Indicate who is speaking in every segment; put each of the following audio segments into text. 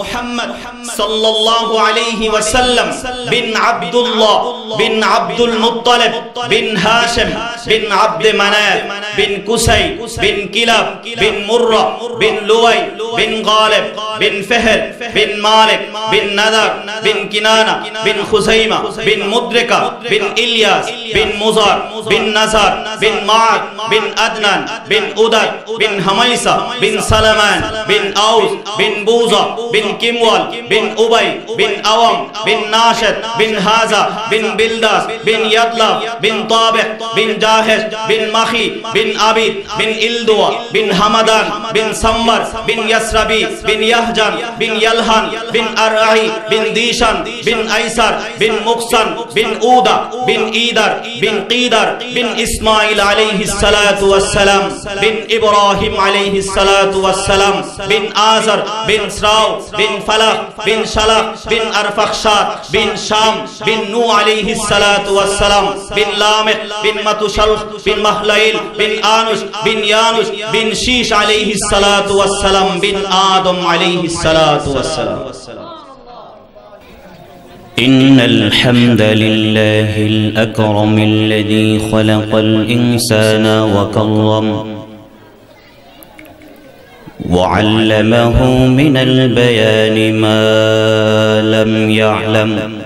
Speaker 1: محمد صلى الله عليه وسلم بن عبد الله بن عبد المطلب بن هاشم بن عبد مناف بن كسي بن كلاب بن مرة بن لوي بن غالب بن فهر بن مالك بن نذر بن كنانة بن خزيمة بن مدركة بن إلياس بن مزار بن نزار بن معد بن أدنان بن أدد بن هميسة بن سلمان بن أوس بن بوزة بن كموال بن أبي بن أوام بن ناشد بن هازا بن بلداس بن يطلب بن طابق بن جاهز بن مخي بن بن عبيد بن إلدوا بن حمدان بن سمر بن يسربي بن يهجان بن يلحان بن أرعي بن ديشان بن أيسر بن مقصن بن أودا بن إيدر بن قيدر بن إسماعيل عليه الصلاة والسلام بن إبراهيم عليه الصلاة والسلام بن آزر بن سراو بن فلق بن شلق بن أرفخشار بن شام بن نو عليه الصلاة والسلام بن لامق بن متشلخ بن مهليل بن بن آنس بن يانس بن شيش عليه الصلاة والسلام بن آدم عليه الصلاة والسلام إن الحمد لله الأكرم الذي خلق الإنسان وكرم وعلمه من البيان ما لم يعلم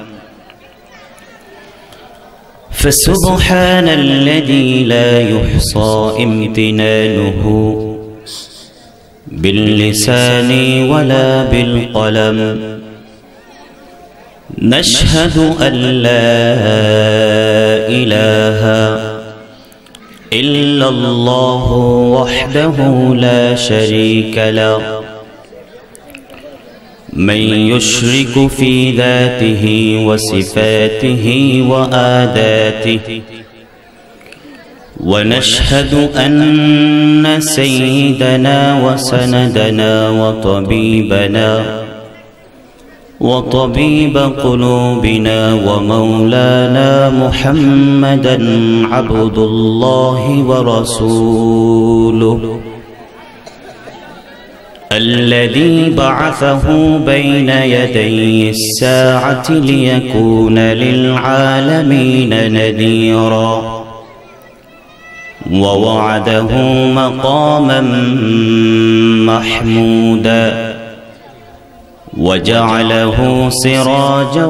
Speaker 1: فسبحان الذي لا يحصى امتنانه باللسان ولا بالقلم نشهد أن لا إله إلا الله وحده لا شريك له من يشرك في ذاته وصفاته وآداته ونشهد أن سيدنا وسندنا وطبيبنا وطبيب قلوبنا ومولانا محمدا عبد الله ورسوله الذي بعثه بين يدي الساعة ليكون للعالمين نذيرا ووعده مقاما محمودا وجعله سراجا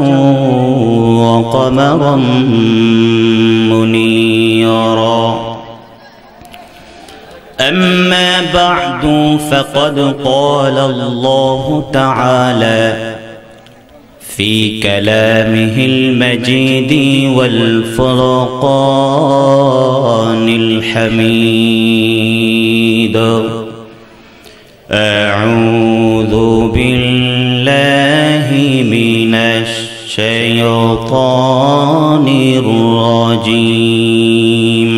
Speaker 1: وقمرا منيرا أما بعد فقد قال الله تعالى في كلامه المجيد والفرقان الحميد أعوذ بالله من الشيطان الرجيم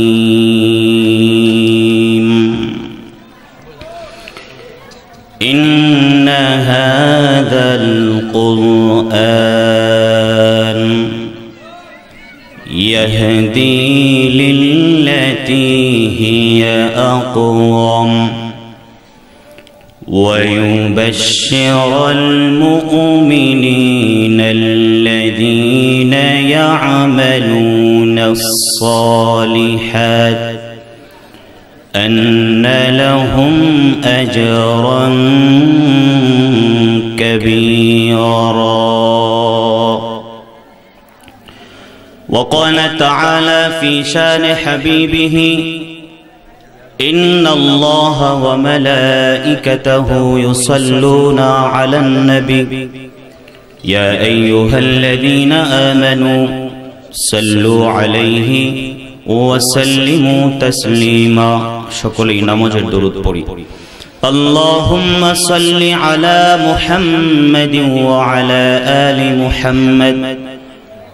Speaker 1: تعالى في شان حبيبه إن الله وملائكته يصلون على النبي يا أيها الذين آمنوا صلوا عليه وسلموا تسليما شكري نمج الدرود بري اللهم صل على محمد وعلى آل محمد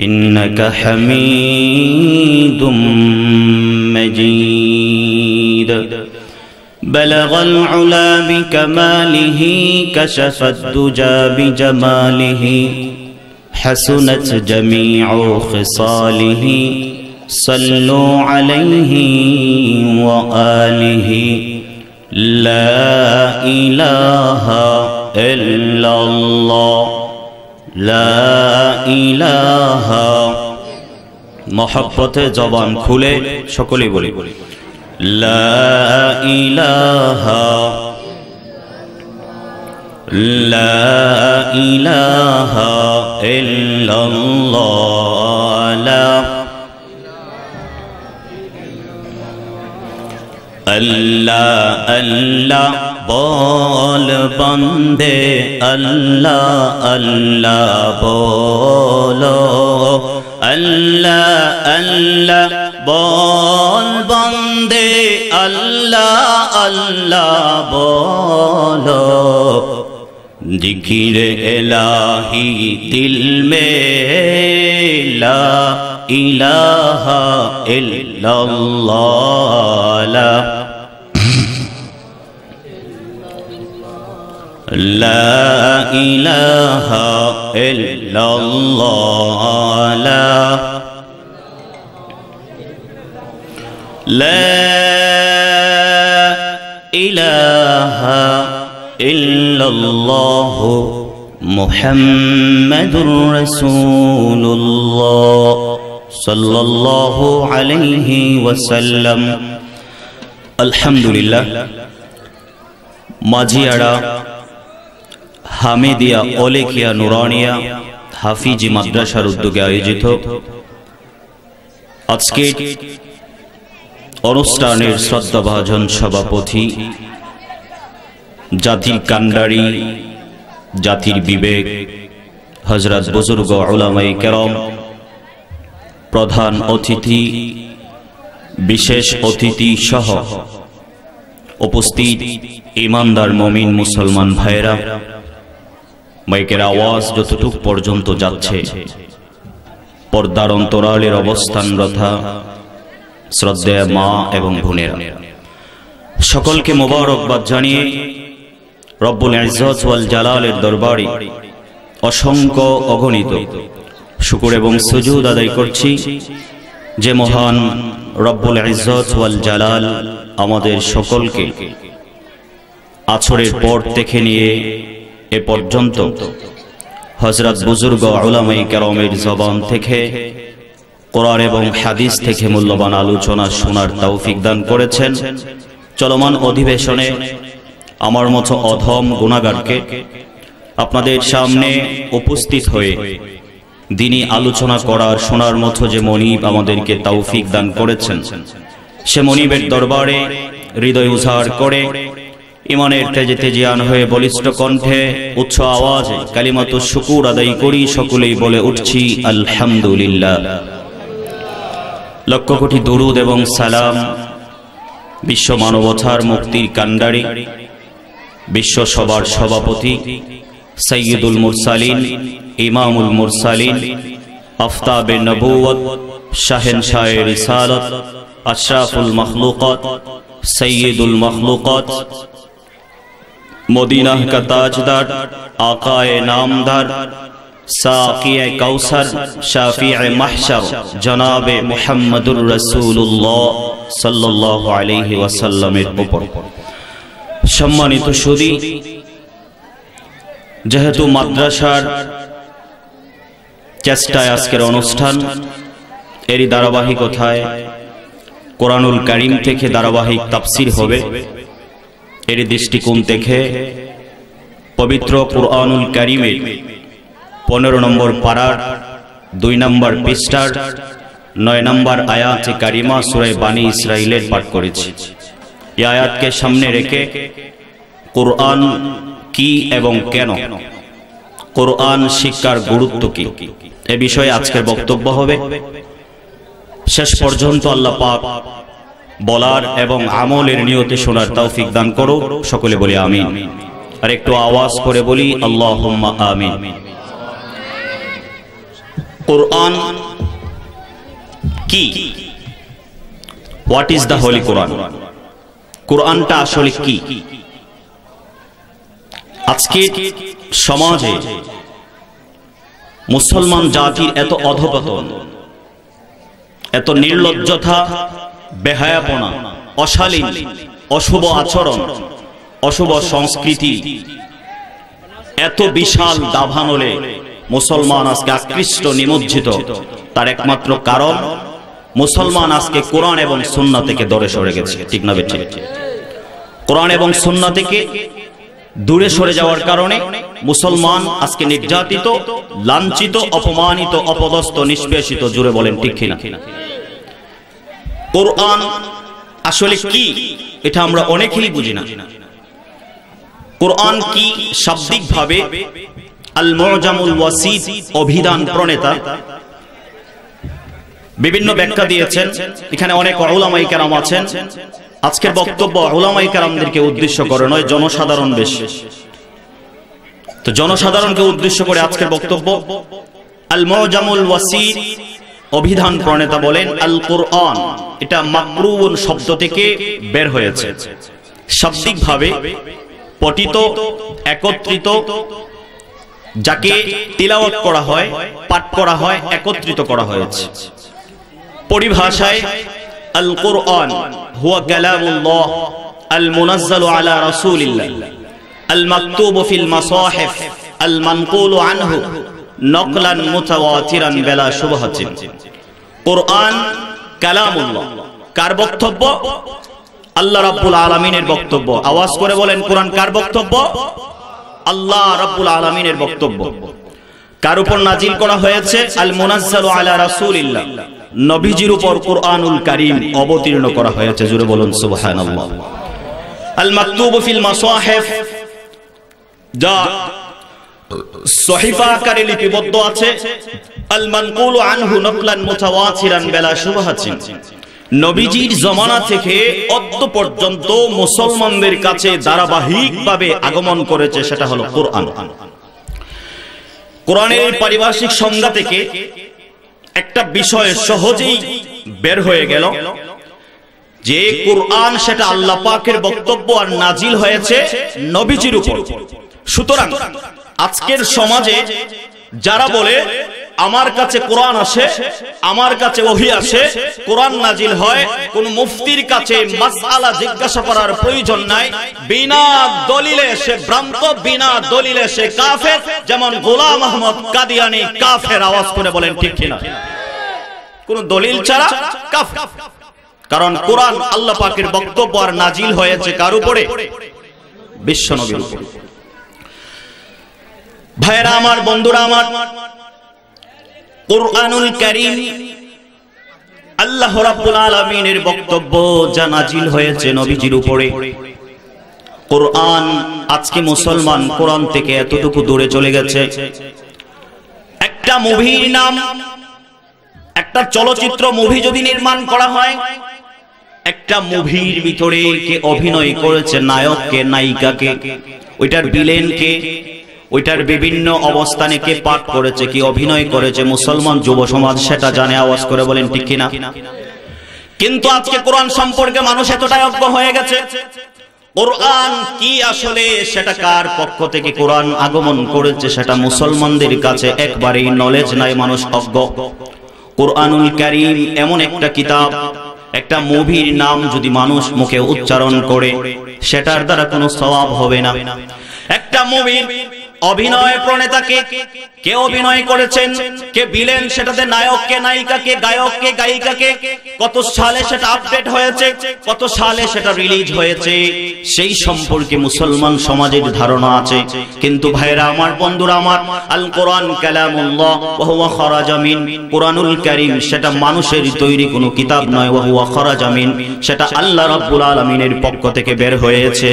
Speaker 1: إنك حميد مجيد بلغ العلا بكماله كشف الدجى بجماله حسنت جميع خصاله صلوا عليه وآله لا إله إلا الله মহাপথে জবান খুলে সকলে বলি লা ইলাহা লা ইলাহা আল্লাহ আল্লাহ بول بندے اللہ اللہ بولو اللہ اللہ بول بندے اللہ اللہ بولو ذکر الہی دل میں لا لہ علا اللہ لا إله إلا الله لا لا إله إلا الله محمد رسول الله صلى الله عليه وسلم الحمد لله ماجيارا হামিদিয়া অলেখিয়া নুরানিয়া হাফিজি মাদ্রাসার উদ্যোগে আয়োজিত আজকে অনুষ্ঠানের শ্রদ্ধাভাজন সভাপতি জাতির কান্ডারি জাতির বিবেক হজরত বুজুর্গ ওলামাই কেরম প্রধান অতিথি বিশেষ অতিথি সহ উপস্থিত ইমানদার মমিন মুসলমান ভাইরা মাইকের আওয়াজ যতটুক পর্যন্ত যাচ্ছে পর্দার অন্তরালের রথা শ্রদ্ধা মা এবং বোনেরা সকলকে মোবারকবাদ জানিয়ে রব্বুল ইজ্জত জালালের দরবারে অসংখ্য অগণিত শুকুর এবং সুজুদ আদায় করছি যে মহান রব্বুল ইজ্জত ওয়াল জালাল আমাদের সকলকে আছরের পর দেখে নিয়ে এ পর্যন্ত হজরত বুজুর্গ আলামী কেরমের জবান থেকে কোরআন এবং হাদিস থেকে মূল্যবান আলোচনা শোনার তৌফিক দান করেছেন চলমান অধিবেশনে আমার মতো অধম গুণাগারকে আপনাদের সামনে উপস্থিত হয়ে দিনই আলোচনা করার শোনার মতো যে মনিব আমাদেরকে তৌফিক দান করেছেন সে মনিবের দরবারে হৃদয় উজাড় করে ইমানের তেজে জিয়ান হয়ে বলিষ্ঠ কণ্ঠে উচ্চ আওয়াজ কালিমাত শুকুর আদায় করি সকলেই বলে উঠছি আলহামদুলিল্লাহ লক্ষ কোটি দরুদ এবং সালাম বিশ্ব মানবতার মুক্তির কান্ডারি বিশ্ব সবার সভাপতি সৈয়দুল মুরসালিন ইমামুল মুরসালিন আফতাবে নবুয়ত শাহেন শাহে রিসালত আশরাফুল মখলুকত সৈয়দুল মখলুকত মদিনাহ কা তাজদার আকায়ে নামদার সাকিয়ে কাউসার শাফিয়ে মাহশার জনাবে मोहम्मदुर रसूलुल्लाह সাল্লাল্লাহু আলাইহি ওয়াসাল্লামের উপর সম্মানিত সুদী যেহেতু মাদ্রাসার চেষ্টায় আজকের অনুষ্ঠান এরই কোথায় কোরআনুল কারিম থেকে ধারাবাহিক তাফসির হবে এর দৃষ্টিকোণ দেখে পবিত্র কুরআনুল কারিমে পনেরো নম্বর পাড়ার দুই নম্বর পৃষ্ঠার নয় নম্বর আয়াত কারিমা সুরায় বাণী ইসরাইলের পাঠ করেছি এই আয়াতকে সামনে রেখে কোরআন কি এবং কেন কোরআন শিক্ষার গুরুত্ব কি এ বিষয়ে আজকের বক্তব্য হবে শেষ পর্যন্ত আল্লাহ পাক বলার এবং আমলের নিয়তে শোনার তৌফিক দান করো সকলে বলি আমি আর একটু আওয়াজ করে বলি আল্লাহ আমিন কোরআন কি what is the holy Quran কোরআনটা আসলে কি আজকে সমাজে মুসলমান জাতির এত অধপতন এত নির্লজ্জতা বেহায়াপনা অশালীন অশুভ আচরণ অশুভ সংস্কৃতি এত বিশাল দাভানলে মুসলমান আজকে আকৃষ্ট নিমজ্জিত তার একমাত্র কারণ মুসলমান আজকে কোরআন এবং সুন্না থেকে দরে সরে গেছে ঠিক না বেঠিক কোরআন এবং সুন্না থেকে দূরে সরে যাওয়ার কারণে মুসলমান আজকে নির্যাতিত লাঞ্ছিত অপমানিত অপদস্থ নিষ্পেষিত জুড়ে বলেন ঠিক কিনা কোরআন আসলে কি এটা আমরা অনেকেই বুঝি না কোরআন কি শাব্দিকভাবে আল মুজামুল ওয়াসিদ অভিধান প্রণেতা বিভিন্ন ব্যাখ্যা দিয়েছেন এখানে অনেক ওলামাই কারাম আছেন আজকের বক্তব্য ওলামাই কারামদেরকে উদ্দেশ্য করে নয় জনসাধারণ বেশ তো জনসাধারণকে উদ্দেশ্য করে আজকের বক্তব্য আল মুজামুল ওয়াসিদ অভিধান প্রণেতা বলেন আল কোরআন এটা মাকরুবন শব্দ থেকে বের হয়েছে শাব্দিকভাবে পঠিত একত্রিত যাকে তিলাওয়াত করা হয় পাঠ করা হয় একত্রিত করা হয়েছে পরিভাষায় আল কোরআন হুয়া কালামুল্লাহ আল মুনাজ্জাল আলা রাসূলিল্লাহ আল মাকতুব ফিল মাসাহিফ আল মানকুল আনহু নকলান মুতাওয়াতিরান বেলা শুবহাতিন কোরআন কালামুল্লাহ কার বক্তব্য আল্লাহ রাব্বুল আলামিনের বক্তব্য আওয়াজ করে বলেন কোরআন কার বক্তব্য আল্লাহ রাব্বুল আলামিনের বক্তব্য কার উপর নাজিল করা হয়েছে আল মুনাজ্জালু আলা রাসূলিল্লাহ নবীজির উপর কোরআনুল কারীম অবতীর্ণ করা হয়েছে জুড়ে বলুন সুবহানাল্লাহ আল মাকতুব ফিল মাসাহিফ যা সহিফা আকারে লিপিবদ্ধ আছে আল মানকুল আনহু নকলান মুতাওয়াছিরান বেলা শুবহাতিন নবীজির জমানা থেকে অত পর্যন্ত মুসলমানদের কাছে ধারাবাহিকভাবে আগমন করেছে সেটা হলো কোরআন কোরআনের এই পারিভাষিক সংজ্ঞা থেকে একটা বিষয় সহজেই বের হয়ে গেল যে কোরআন সেটা আল্লাহ পাকের বক্তব্য আর নাজিল হয়েছে নবীজির উপর সুতরাং আজকের সমাজে যারা বলে আমার কাছে কোরআন আসে আমার কাছে ওহি আসে কোরআন নাজিল হয় কোন মুফতির কাছে মাসালা জিজ্ঞাসা করার প্রয়োজন নাই বিনা দলিলে সে ভ্রান্ত বিনা দলিলে সে কাফের যেমন গোলাম আহমদ কাদিয়ানি কাফের আওয়াজ করে বলেন ঠিক কিনা কোন দলিল ছাড়া কাফ কারণ কোরআন আল্লাহ পাকের বক্তব্য আর নাজিল হয়েছে কার উপরে বিশ্বনবীর উপরে ভাইরা আমার বন্ধুরা আমার কোরআনুল করিম আল্লাহ রাব্বুল আলামিনের বক্তব্য যা নাজিল হয়েছে নবীজির উপরে কোরআন আজকে মুসলমান কোরআন থেকে এতটুকু দূরে চলে গেছে একটা মুভির নাম একটা চলচ্চিত্র মুভি যদি নির্মাণ করা হয় একটা মুভির ভিতরে কে অভিনয় করেছে নায়ক কে নায়িকা কে ওইটার ভিলেন কে ওইটার বিভিন্ন অবস্থানে কে পাঠ করেছে কি অভিনয় করেছে মুসলমান যুব সমাজ সেটা জানে আওয়াজ করে বলেন ঠিক কিনা কিন্তু আজকে কোরআন সম্পর্কে মানুষ এতটাই অজ্ঞ হয়ে গেছে কোরআন কি আসলে সেটা কার পক্ষ থেকে কোরআন আগমন করেছে সেটা মুসলমানদের কাছে একবারেই নলেজ নাই মানুষ অজ্ঞ কোরআনুল করিম এমন একটা কিতাব একটা মুভির নাম যদি মানুষ মুখে উচ্চারণ করে সেটার দ্বারা কোনো স্বভাব হবে না একটা মুভির অভিনয় প্রণেতাকে কে অভিনয় করেছেন কে বিলেন সেটাতে নায়ক কে নায়িকা কে গায়ক কে গায়িকা কে কত সালে সেটা আপডেট হয়েছে কত সালে সেটা রিলিজ হয়েছে সেই সম্পর্কে মুসলমান সমাজের ধারণা আছে কিন্তু ভাইরা আমার বন্ধুরা আমার আল কোরআন কালামুল্লাহ ওয়া খরাজামিন কোরআনুল কারীম সেটা মানুষের তৈরি কোনো কিতাব নয় ওয়া খরাজামিন সেটা আল্লাহ রাব্বুল আলামিনের পক্ষ থেকে বের হয়েছে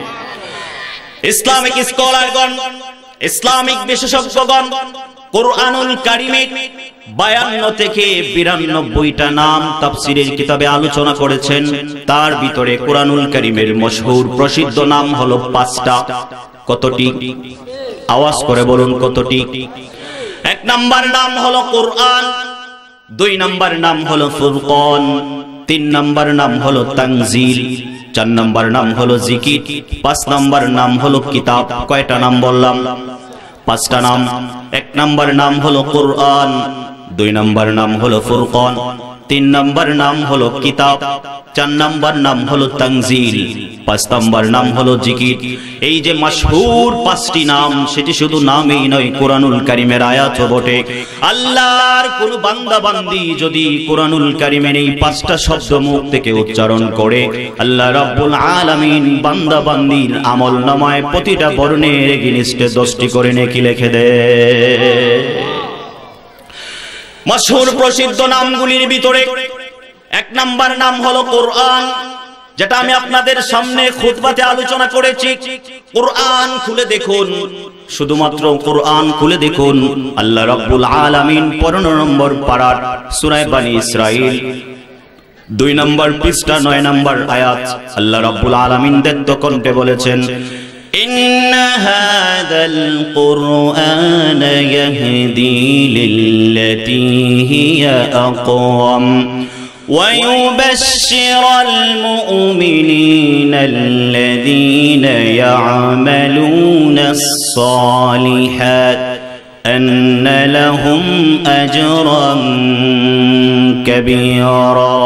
Speaker 1: ইসলামিক স্কলারগণ ইসলামিক বিশেষজ্ঞগণ কোরআনুল কারিমের বায়ান্ন থেকে বিরানব্বইটা নাম তাফসিরের কিতাবে আলোচনা করেছেন তার ভিতরে কোরআনুল কারিমের মশহুর প্রসিদ্ধ নাম হলো পাঁচটা কতটি আওয়াজ করে বলুন কতটি এক নাম্বার নাম হলো কোরআন দুই নাম্বার নাম হলো ফুরকন তিন নম্বর নাম হলো তাংজিল চার নম্বর নাম হলো জিকির পাঁচ নম্বর নাম হলো কিতাব কয়টা নাম বললাম পাঁচটা নাম এক নম্বর নাম হলো কোরআন দুই নম্বর নাম হলো ফুরকন তিন নম্বর নাম হলো কিতাব চার নম্বর নাম হলো তাংজিল নাম হলো জিকির এই যে মাসহুর পাঁচটি নাম সেটি শুধু নামেই নয় কোরআনুল কারিমের আয়াত বটে আল্লাহর বান্দা বান্দি যদি কোরআনুল কারিমের এই পাঁচটা শব্দ মুখ থেকে উচ্চারণ করে আল্লাহ রাব্বুল আলামিন বান্দা বান্দির আমল নামায় প্রতিটা বর্ণের এগিনিস্টে দশটি করে নেকি লিখে দে মশহুর প্রসিদ্ধ নামগুলির ভিতরে এক নাম্বার নাম হলো কোরআন যেটা আমি আপনাদের সামনে খুতবাতে আলোচনা করেছি কোরআন খুলে দেখুন শুধুমাত্র কোরআন খুলে দেখুন আল্লাহ রব্বুল আলামিন 15 নম্বর পারার সূরা বানী ইসরাইল দুই নম্বর পৃষ্ঠা নয় নম্বর আয়াত আল্লাহ রব্বুল আলামিন দেত্ত কণ্ঠে বলেছেন إن هذا القرآن يهدي للتي هي أقوم ويبشر المؤمنين الذين يعملون الصالحات أن لهم أجرا كبيرا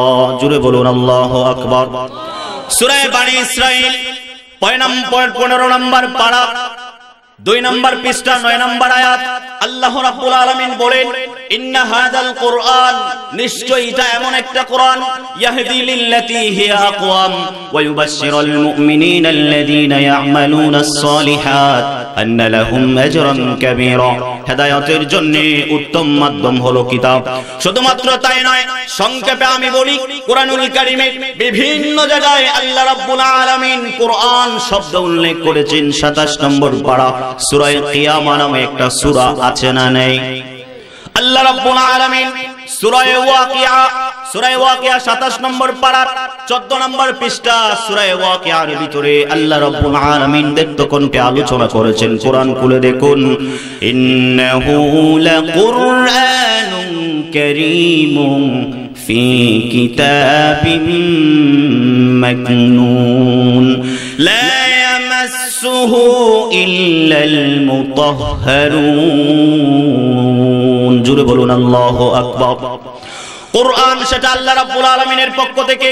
Speaker 1: جل بولون الله أكبر سورة بني إسرائيل পনেরো নম্বর পাড়া দুই নম্বর পৃষ্ঠা নয় নম্বর আয়াত আল্লাহ রাব্বুল আলামিন বলেন ইন্না হাদাল এটা এমন একটা ইয়াহদি লিল্লাতি হিয়া আকওয়াম ওয়া ইউবাশশিরুল মুমিনিনা ইয়ামালুনাস সালিহাত আন্না লাহুম আজরান কাবীরা হেদায়েতের জন্য উত্তম মাধ্যম হলো কিতাব শুধুমাত্র তাই নয় সংক্ষেপে আমি বলি কোরআনুল কারীমে বিভিন্ন জায়গায় আল্লাহ রাব্বুল আলামিন কোরআন শব্দ উল্লেখ করেছেন 27 নম্বর পারা সূরা কিয়ামা নামে একটা সূরা আছে না নেই আল্লাহ রাব্বুল আলামিন
Speaker 2: সূরা ওয়াকিয়া
Speaker 1: সূরা ওয়াকিয়া 27 নম্বর পারা 14 নম্বর পৃষ্ঠা সূরা ওয়াকিয়ার ভিতরে আল্লাহ রাব্বুল আলামিন দত্তকণ্ঠে আলোচনা করেছেন কোরআন খুলে দেখুন ইন্নাহু লাকুরআনুন কারীমুন ফি কিতাবিম মাকনুন লা يمسه إلا المطهرون জুড়ে বলুন আল্লাহ আকবার কোরআন সেটা আল্লাহ রাব্বুল আলামিনের পক্ষ থেকে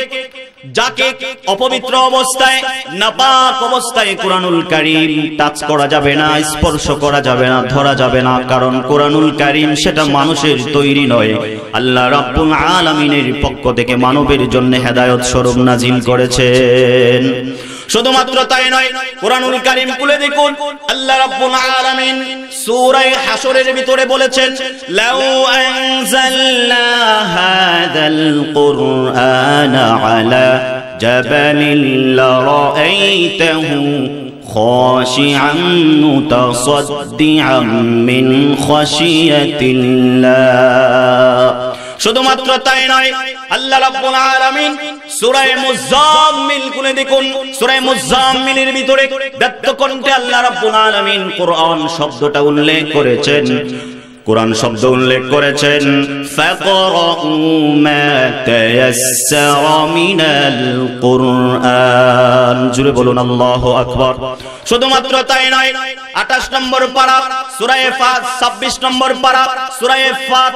Speaker 1: যাকে অপবিত্র অবস্থায় নাপাক অবস্থায় কোরআনুল কারীম টাচ করা যাবে না স্পর্শ করা যাবে না ধরা যাবে না কারণ কোরআনুল কারীম সেটা মানুষের তৈরি নয় আল্লাহ রাব্বুল আলামিনের পক্ষ থেকে মানবের জন্য হেদায়েত স্বরূপ নাজিল করেছেন শুধুমাত্র তাই নয় কোরআনুল কারিম খুলে দেখুন আল্লাহ রাব্বুল আলামিন সূরা হাসরের ভিতরে বলেছেন লাউ আনজালনা হাদাল কুরআনা আলা জাবালিন লারাইতাহু খাশিআন মুতাসাদ্দিআন মিন খাশিয়াতিল্লাহ শুধুমাত্র তাই নয় আল্লাহ রাব্বুল আলামিন সূরা কোনে দেখুন সূরা ভিতরে আল্লাহ রাব্বুল আলামিন কোরআন শব্দটা উল্লেখ করেছেন কোরআন শব্দ উল্লেখ করেছেন জুড়ে বলুন আল্লাহ আকবর শুধুমাত্র তাই নয় আঠাশ নম্বর পারা সুরায় ফাত ছাব্বিশ নম্বর পারা সুরায় ফাত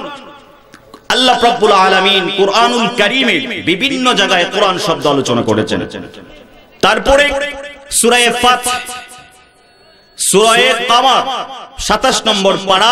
Speaker 1: আল্লাহ রাব্বুল আলামিন কোরআনুল কারীমে বিভিন্ন জায়গায় কোরআন শব্দ আলোচনা করেছেন তারপরে সূরা ফাত সূরা কামার 27 নম্বর পারা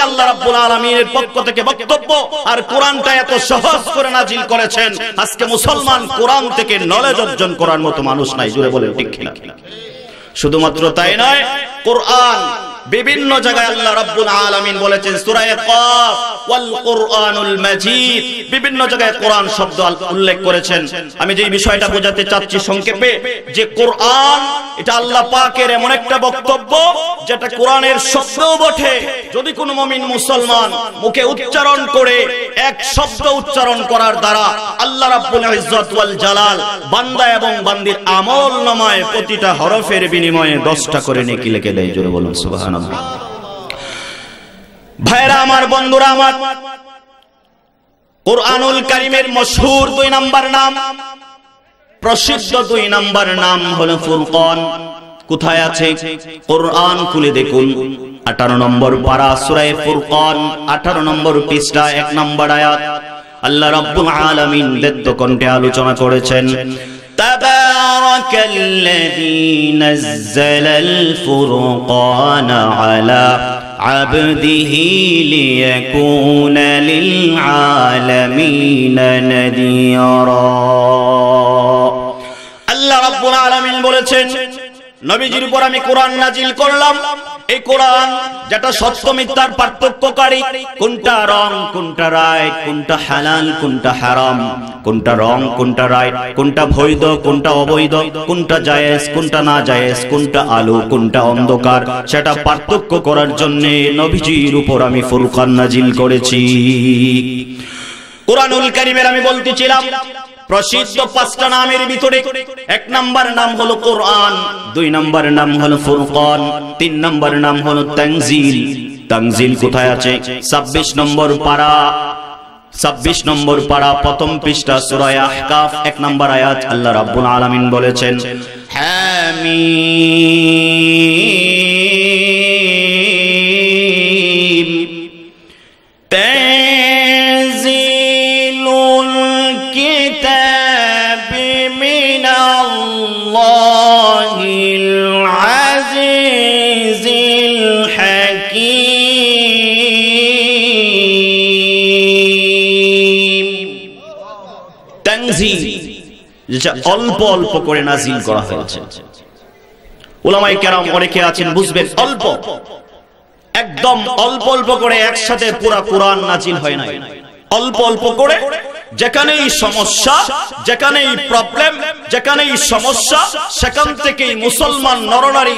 Speaker 1: এটা আল্লাহ রাব্বুল আলামিনের পক্ষ থেকে বক্তব্য আর কোরআনটা এত সহজ করে নাজিল করেছেন আজকে মুসলমান কোরআন থেকে নলেজ অর্জন করার মতো মানুষ নাই জুড়ে বলেন ঠিক কিনা শুধুমাত্র তাই নয় কোরআন বিভিন্ন জায়গায় আল্লাহ রাব্বুল আলামিন বলেছেন সূরা কফ ওয়াল কুরআনুল মাজিদ বিভিন্ন জায়গায় কোরআন শব্দ উল্লেখ করেছেন আমি যে বিষয়টা বোঝাতে চাচ্ছি সংক্ষেপে যে কোরআন এটা আল্লাহ পাকের এমন একটা বক্তব্য যেটা কোরআনের শব্দও বটে যদি কোনো মুমিন মুসলমান মুখে উচ্চারণ করে এক শব্দ উচ্চারণ করার দ্বারা আল্লাহ রাব্বুল ইজ্জত ওয়াল জালাল বান্দা এবং বান্দির আমল নামায় প্রতিটা হরফের বিনিময়ে 10টা করে নেকি লিখে দেয় জোরে বলুন সুবহানাল্লাহ ভাইরা আমার বন্ধুরা আমার কোরআনুল মশহুর দুই নাম্বার নাম প্রসিদ্ধ দুই নাম্বার নাম ফুরকন কোথায় আছে কোরআন খুলে দেখুন আঠারো নম্বর পারা সুরায় ফুরকন আঠারো নম্বর পৃষ্ঠা এক নম্বর আয়াত আল্লাহ রব্বুল আলামিন বেদ্য কণ্ঠে আলোচনা করেছেন تبارك الذي نزل الفرقان على عبده ليكون للعالمين نذيرا الله رب العالمين বলেছেন নবীজির উপর আমি কোরআন নাজিল করলাম এই কোরআন যেটা সত্য মিথ্যার পার্থক্যকারী কোনটা রং কোনটা রায় কোনটা হালাল কোনটা হারাম কোনটা রং কোনটা রায় কোনটা বৈধ কোনটা অবৈধ কোনটা জায়েজ কোনটা না জায়েজ কোনটা আলো কোনটা অন্ধকার সেটা পার্থক্য করার জন্য নবীজির উপর আমি ফুরকান নাজিল করেছি কোরআনুল কারিমের আমি বলতেছিলাম প্রসিদ্ধ পাঁচটা নামের ভিতরে এক নাম্বার নাম হলো কোরআন দুই নাম্বার নাম হলো ফুরকান তিন নাম্বার নাম হলো তানজিল তানজিল কোথায় আছে ২৬ নম্বর পারা ২৬ নম্বর পারা প্রথম পৃষ্ঠা সূরা আহকাফ এক নাম্বার আয়াত আল্লাহ রাব্বুল আলামিন বলেছেন হামিম যেটা অল্প অল্প করে নাজিল করা হয়েছে ওলামাই কেরাম অনেকে আছেন বুঝবেন অল্প একদম অল্প অল্প করে একসাথে পুরা কোরআন নাজিল হয় নাই অল্প অল্প করে যেখানেই সমস্যা যেখানেই প্রবলেম যেখানেই সমস্যা সেখান থেকেই মুসলমান নরনারী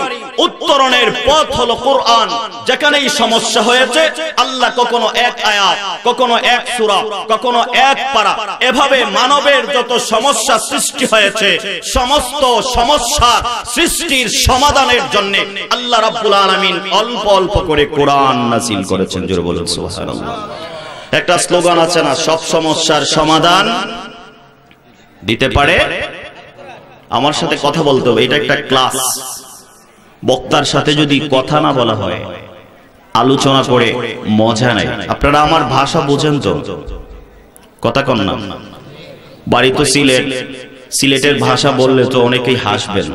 Speaker 1: উত্তরণের পথ হলো কোরআন যেখানেই সমস্যা হয়েছে আল্লাহ কখনো এক আয়াত কখনো এক সুরা কখনো এক পারা এভাবে মানবের যত সমস্যা সৃষ্টি হয়েছে সমস্ত সমস্যা সৃষ্টির সমাধানের জন্য আল্লাহ রাব্বুল আলামিন অল্প অল্প করে কোরআন নাজিল করেছেন জোরে বলুন সুবহানাল্লাহ একটা স্লোগান আছে না সব সমস্যার সমাধান দিতে পারে আমার সাথে কথা বলতে হবে এটা একটা ক্লাস বক্তার সাথে যদি কথা না বলা হয় আলোচনা করে মজা নাই আপনারা আমার ভাষা বোঝেন তো কথা কন না বাড়ি তো সিলেট সিলেটের ভাষা বললে তো অনেকেই হাসবেন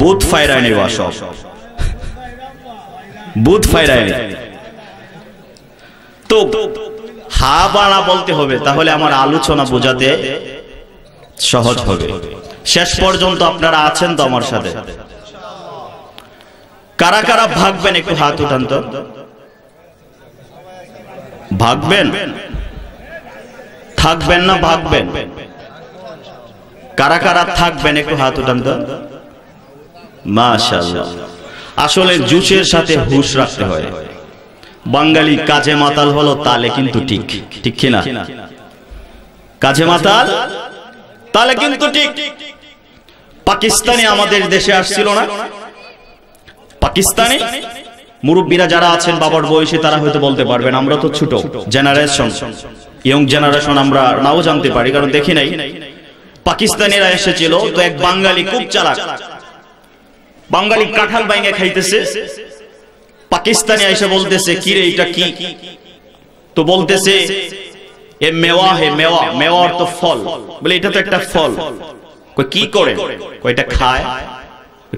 Speaker 1: বুথ ফাইরায়নি ভাষা বুথ ফাইরায়নি তো হা বলতে হবে তাহলে আমার আলোচনা বোঝাতে সহজ হবে শেষ পর্যন্ত আপনারা আছেন তো আমার সাথে কারা কারা ভাগবেন একটু হাত উঠান তো ভাগবেন থাকবেন না ভাগবেন কারা কারা থাকবেন একটু হাত উঠান তো মাশাল আসলে জুসের সাথে হুশ রাখতে হয় বাঙালি কাজে মাতাল হলো তালে কিন্তু ঠিক ঠিক কিনা কাজে মাতাল তালে কিন্তু ঠিক পাকিস্তানি আমাদের দেশে আসছিল না পাকিস্তানি মুরব্বীরা যারা আছেন বাবার বয়সে তারা হয়তো বলতে পারবেন আমরা তো ছোট জেনারেশন ইয়ং জেনারেশন আমরা নাও জানতে পারি কারণ দেখি নাই পাকিস্তানিরা এসেছিল তো এক বাঙালি খুব চালাক বাঙালি কাঁঠাল বাইঙ্গে খাইতেছে পাকিস্তানি এসে বলতেছে কি রে এটা কি তো বলতেছে এ মেওয়া হে মেওয়া মেওয়ার তো ফল বলে এটা তো একটা ফল কই কি করে এটা খায়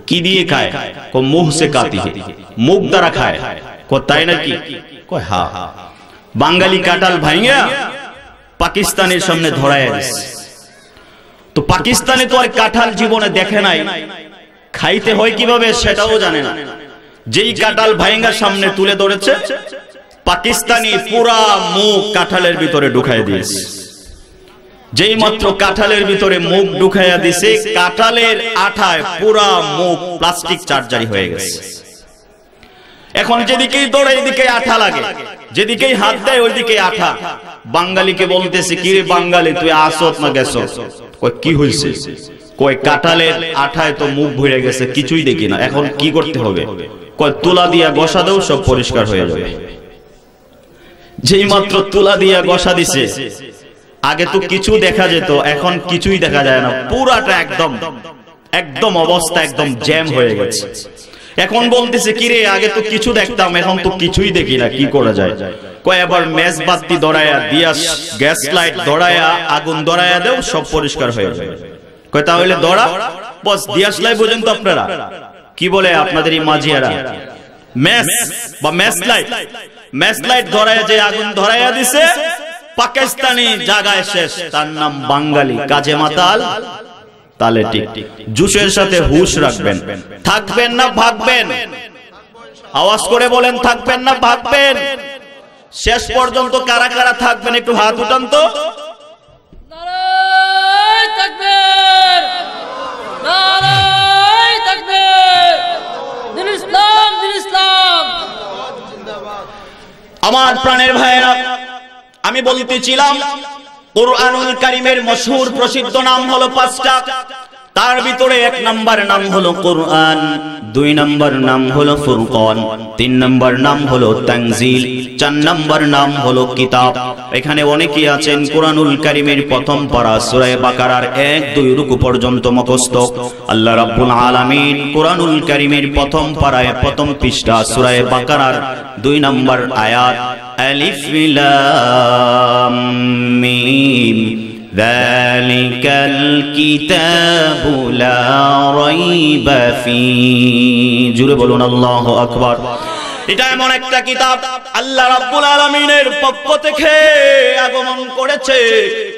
Speaker 1: কি দিয়ে খায় কো মুখ সে কাতি মুখ দ্বারা খায় কো তাই নাকি কই হা বাঙালি কাটাল ভাইয়া পাকিস্তানের সামনে ধরায় তো পাকিস্তানে তো আর কাঁঠাল জীবনে দেখে নাই খাইতে হয় কিভাবে সেটাও জানে না যেই কাঁঠাল ভাইঙ্গার সামনে তুলে ধরেছে পাকিস্তানি পুরা মুখ কাঁঠালের ভিতরে ঢুকাই দিয়েছে যেই মাত্র কাঁঠালের ভিতরে মুখ ঢুকাইয়া দিছে কাঁঠালের আঠায় পুরা মুখ প্লাস্টিক চার্জারি হয়ে গেছে এখন যেদিকেই দৌড়ে এদিকে আঠা লাগে যেদিকেই হাত দেয় ওইদিকে আঠা বাঙালিকে বলতেছে রে বাঙালি তুই আসত না গেছ কি হয়েছে কয় কাঁঠালের আঠায় তো মুখ ভরে গেছে কিছুই দেখি না এখন কি করতে হবে তুলা দিয়া গসা দেও সব পরিষ্কার হয়ে যাবে যেই মাত্র তুলা দিয়া গসা দিছে আগে তো কিছু দেখা যেত এখন কিছুই দেখা যায় না পুরাটা একদম একদম অবস্থা একদম জ্যাম হয়ে গেছে এখন বলতেছে কি রে আগে তো কিছু দেখতাম এখন তো কিছুই দেখি না কি করা যায় এবার ম্যাচ বাতি দড়ায়া দিয়া গ্যাস লাইট দড়ায়া আগুন দড়ায়া দেও সব পরিষ্কার হয়ে যায় কয় তাহলে দড়া বস দিয়াশলাই পর্যন্ত আপনারা কি বলে আপনাদের এই মাঝিয়ারা ম্যাচ বা ম্যাচ লাইট ম্যাচ লাইট ধরায় যে আগুন ধরাইয়া দিছে পাকিস্তানি জায়গায় শেষ তার নাম বাঙালি কাজে মাতাল তালে ঠিক জুসের সাথে হুশ রাখবেন থাকবেন না ভাগবেন আওয়াজ করে বলেন থাকবেন না ভাগবেন শেষ পর্যন্ত কারা কারা থাকবেন একটু হাত উঠান তো আমার প্রাণের ভাইয়েরা আমি বলতেছিলাম কোরআনুল কারিমের মশহুর প্রসিদ্ধ নাম হলো পাঁচটা তার ভিতরে এক নাম্বার নাম হলো কোরআন দুই নাম্বার নাম হলো ফুরকন তিন নাম্বার নাম হলো তানজিল চার নাম্বার নাম হলো কিতাব এখানে অনেকে আছেন কোরআনুল কারিমের প্রথম পারা সুরায় বাকারার এক দুই রুকু পর্যন্ত মুখস্থ আল্লাহ রাব্বুল আলামিন কোরআনুল কারিমের প্রথম পারায় প্রথম পৃষ্ঠা সুরায় বাকারার দুই নাম্বার আয়াত আলিফ মিম ذلك الكتاب لا ريب فيه جرب الله أكبر এটা এমন একটা কিতাব আল্লাহ রাব্বুল আলামিনের পক্ষ থেকে আগমন করেছে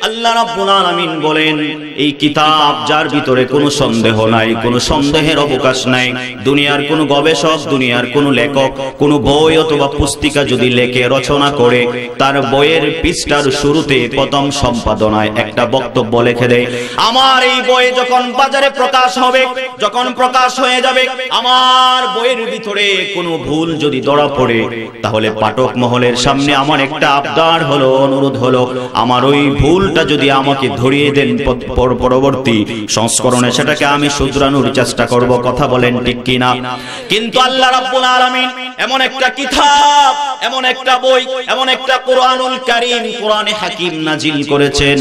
Speaker 1: আল্লাহ রাব্বুল আলামিন বলেন এই কিতাব যার ভিতরে কোনো সন্দেহ নাই কোনো সন্দেহের অবকাশ নাই দুনিয়ার কোনো গবেষক দুনিয়ার কোনো লেখক কোনো বই অথবা পুস্তিকা যদি লেখে রচনা করে তার বইয়ের পৃষ্ঠার শুরুতে প্রথম সম্পাদনায় একটা বক্তব্য লিখে দেয় আমার এই বই যখন বাজারে প্রকাশ হবে যখন প্রকাশ হয়ে যাবে আমার বইয়ের ভিতরে কোনো ভুল যদি যদি দড়া পড়ে তাহলে পাঠক মহলের সামনে আমার একটা আবদার হলো অনুরোধ হলো আমার ওই ভুলটা যদি আমাকে ধরিয়ে দেন পরবর্তী সংস্করণে সেটাকে আমি শুধরানোর চেষ্টা করব কথা বলেন ঠিক কিনা কিন্তু আল্লাহ রাব্বুল আলামিন এমন একটা কিতাব এমন একটা বই এমন একটা কোরআনুল কারীম কোরআনে হাকিম নাজিল করেছেন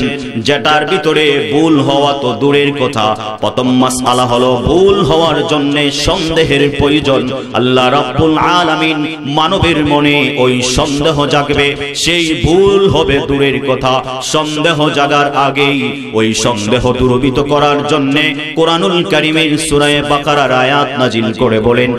Speaker 1: যেটার ভিতরে ভুল হওয়া তো দূরের কথা প্রথম মাসআলা হলো ভুল হওয়ার জন্য সন্দেহের প্রয়োজন আল্লাহ রাব্বুল আলামিন আলামিন মানবের মনে ওই সন্দেহ জাগবে সেই ভুল হবে দূরের কথা সন্দেহ জাগার আগেই ওই সন্দেহ দূরবিত করার জন্য কোরআনুল কারিমের সুরায় বাকারার আয়াত নাজিল করে বলেন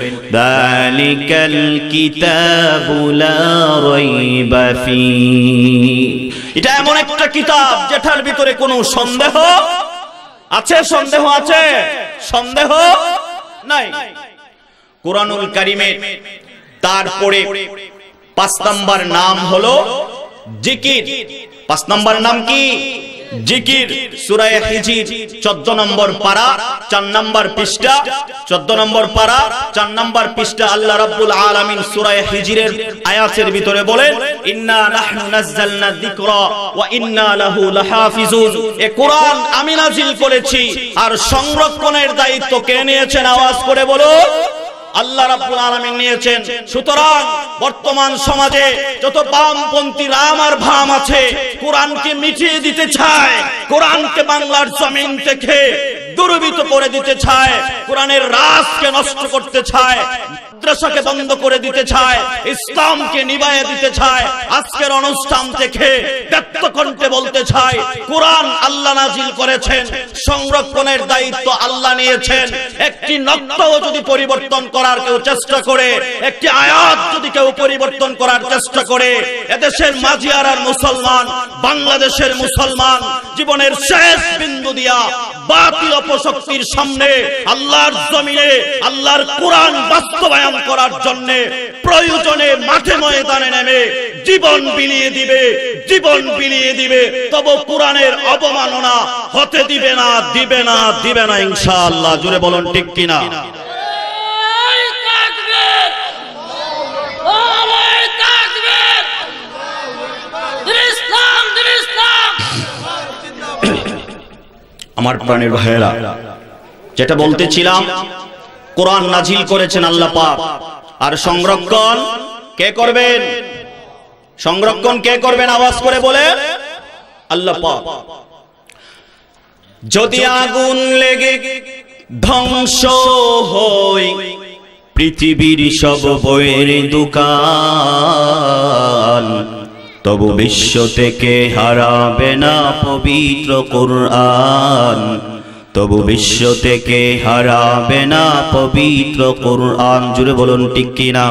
Speaker 1: এটা এমন একটা কিতাব যেটার ভিতরে কোন সন্দেহ আছে সন্দেহ আছে সন্দেহ নাই কোরআনুল কারিমের তারপরে পাঁচ নাম্বার নাম হলো জিকির পাঁচ নাম্বার নাম কি জিকির সুরায় হিজির চোদ্দ নম্বর পাড়া চার নম্বর পৃষ্ঠা চোদ্দ নম্বর পাড়া চার নম্বর পৃষ্ঠা আল্লাহ রাব্বুল আলামিন সুরায় হিজিরের আয়াতের ভিতরে বলেন ইন্না নাহনু নাযালনা যিকরা ওয়া ইন্না লাহু লাহাফিজুন এ কোরআন আমি নাজিল করেছি আর সংরক্ষণের দায়িত্ব কে নিয়েছেন আওয়াজ করে বলুন আল্লাহ রাব্বুল আলামিন নিয়েছেন সুতরাং বর্তমান সমাজে যত বামপন্থী রাম আর ভাম আছে কোরআনকে মিটিয়ে দিতে চায় কোরআনকে বাংলার জমিন থেকে দুর্বৃত করে দিতে চায় কোরআনের রাসকে নষ্ট করতে চায় মাদ্রাসাকে বন্ধ করে দিতে চায় ইসলামকে নিবায়ে দিতে চায় আজকের অনুষ্ঠান থেকে ব্যক্তকণ্ঠে বলতে চায় কোরআন আল্লাহ নাজিল করেছেন সংরক্ষণের দায়িত্ব আল্লাহ নিয়েছেন একটি নক্তাও যদি পরিবর্তন করার কেউ চেষ্টা করে একটি আয়াত যদি কেউ পরিবর্তন করার চেষ্টা করে এদেশের মাঝিয়ারার মুসলমান বাংলাদেশের মুসলমান জীবনের শেষ বিন্দু দিয়া বাতিল অপশক্তির সামনে আল্লাহর জমিনে আল্লাহর কোরআন বাস্তবায়ন কায়াম করার জন্য প্রয়োজনে মাঠে ময়দানে নেমে জীবন বিলিয়ে দিবে জীবন বিলিয়ে দিবে তবু কোরআনের অবমাননা হতে দিবে না দিবে না দিবে না ইনশাআল্লাহ জুড়ে বলুন ঠিক কিনা আমার প্রাণের ভাইয়েরা যেটা বলতেছিলাম কোরআন নাজিল করেছেন আল্লাহ পাক আর সংরক্ষণ কে করবেন সংরক্ষণ কে করবেন আওয়াজ করে বলে আল্লাহ পাক যদি আগুন লেগে ধ্বংস হই পৃথিবীর সব বইয়ের দোকান তবু বিশ্ব থেকে হারাবে না পবিত্র কোরআন তবু বিশ্ব থেকে হারাবে না পবিত্র করুন আন জুড়ে বলুন ঠিক কিনা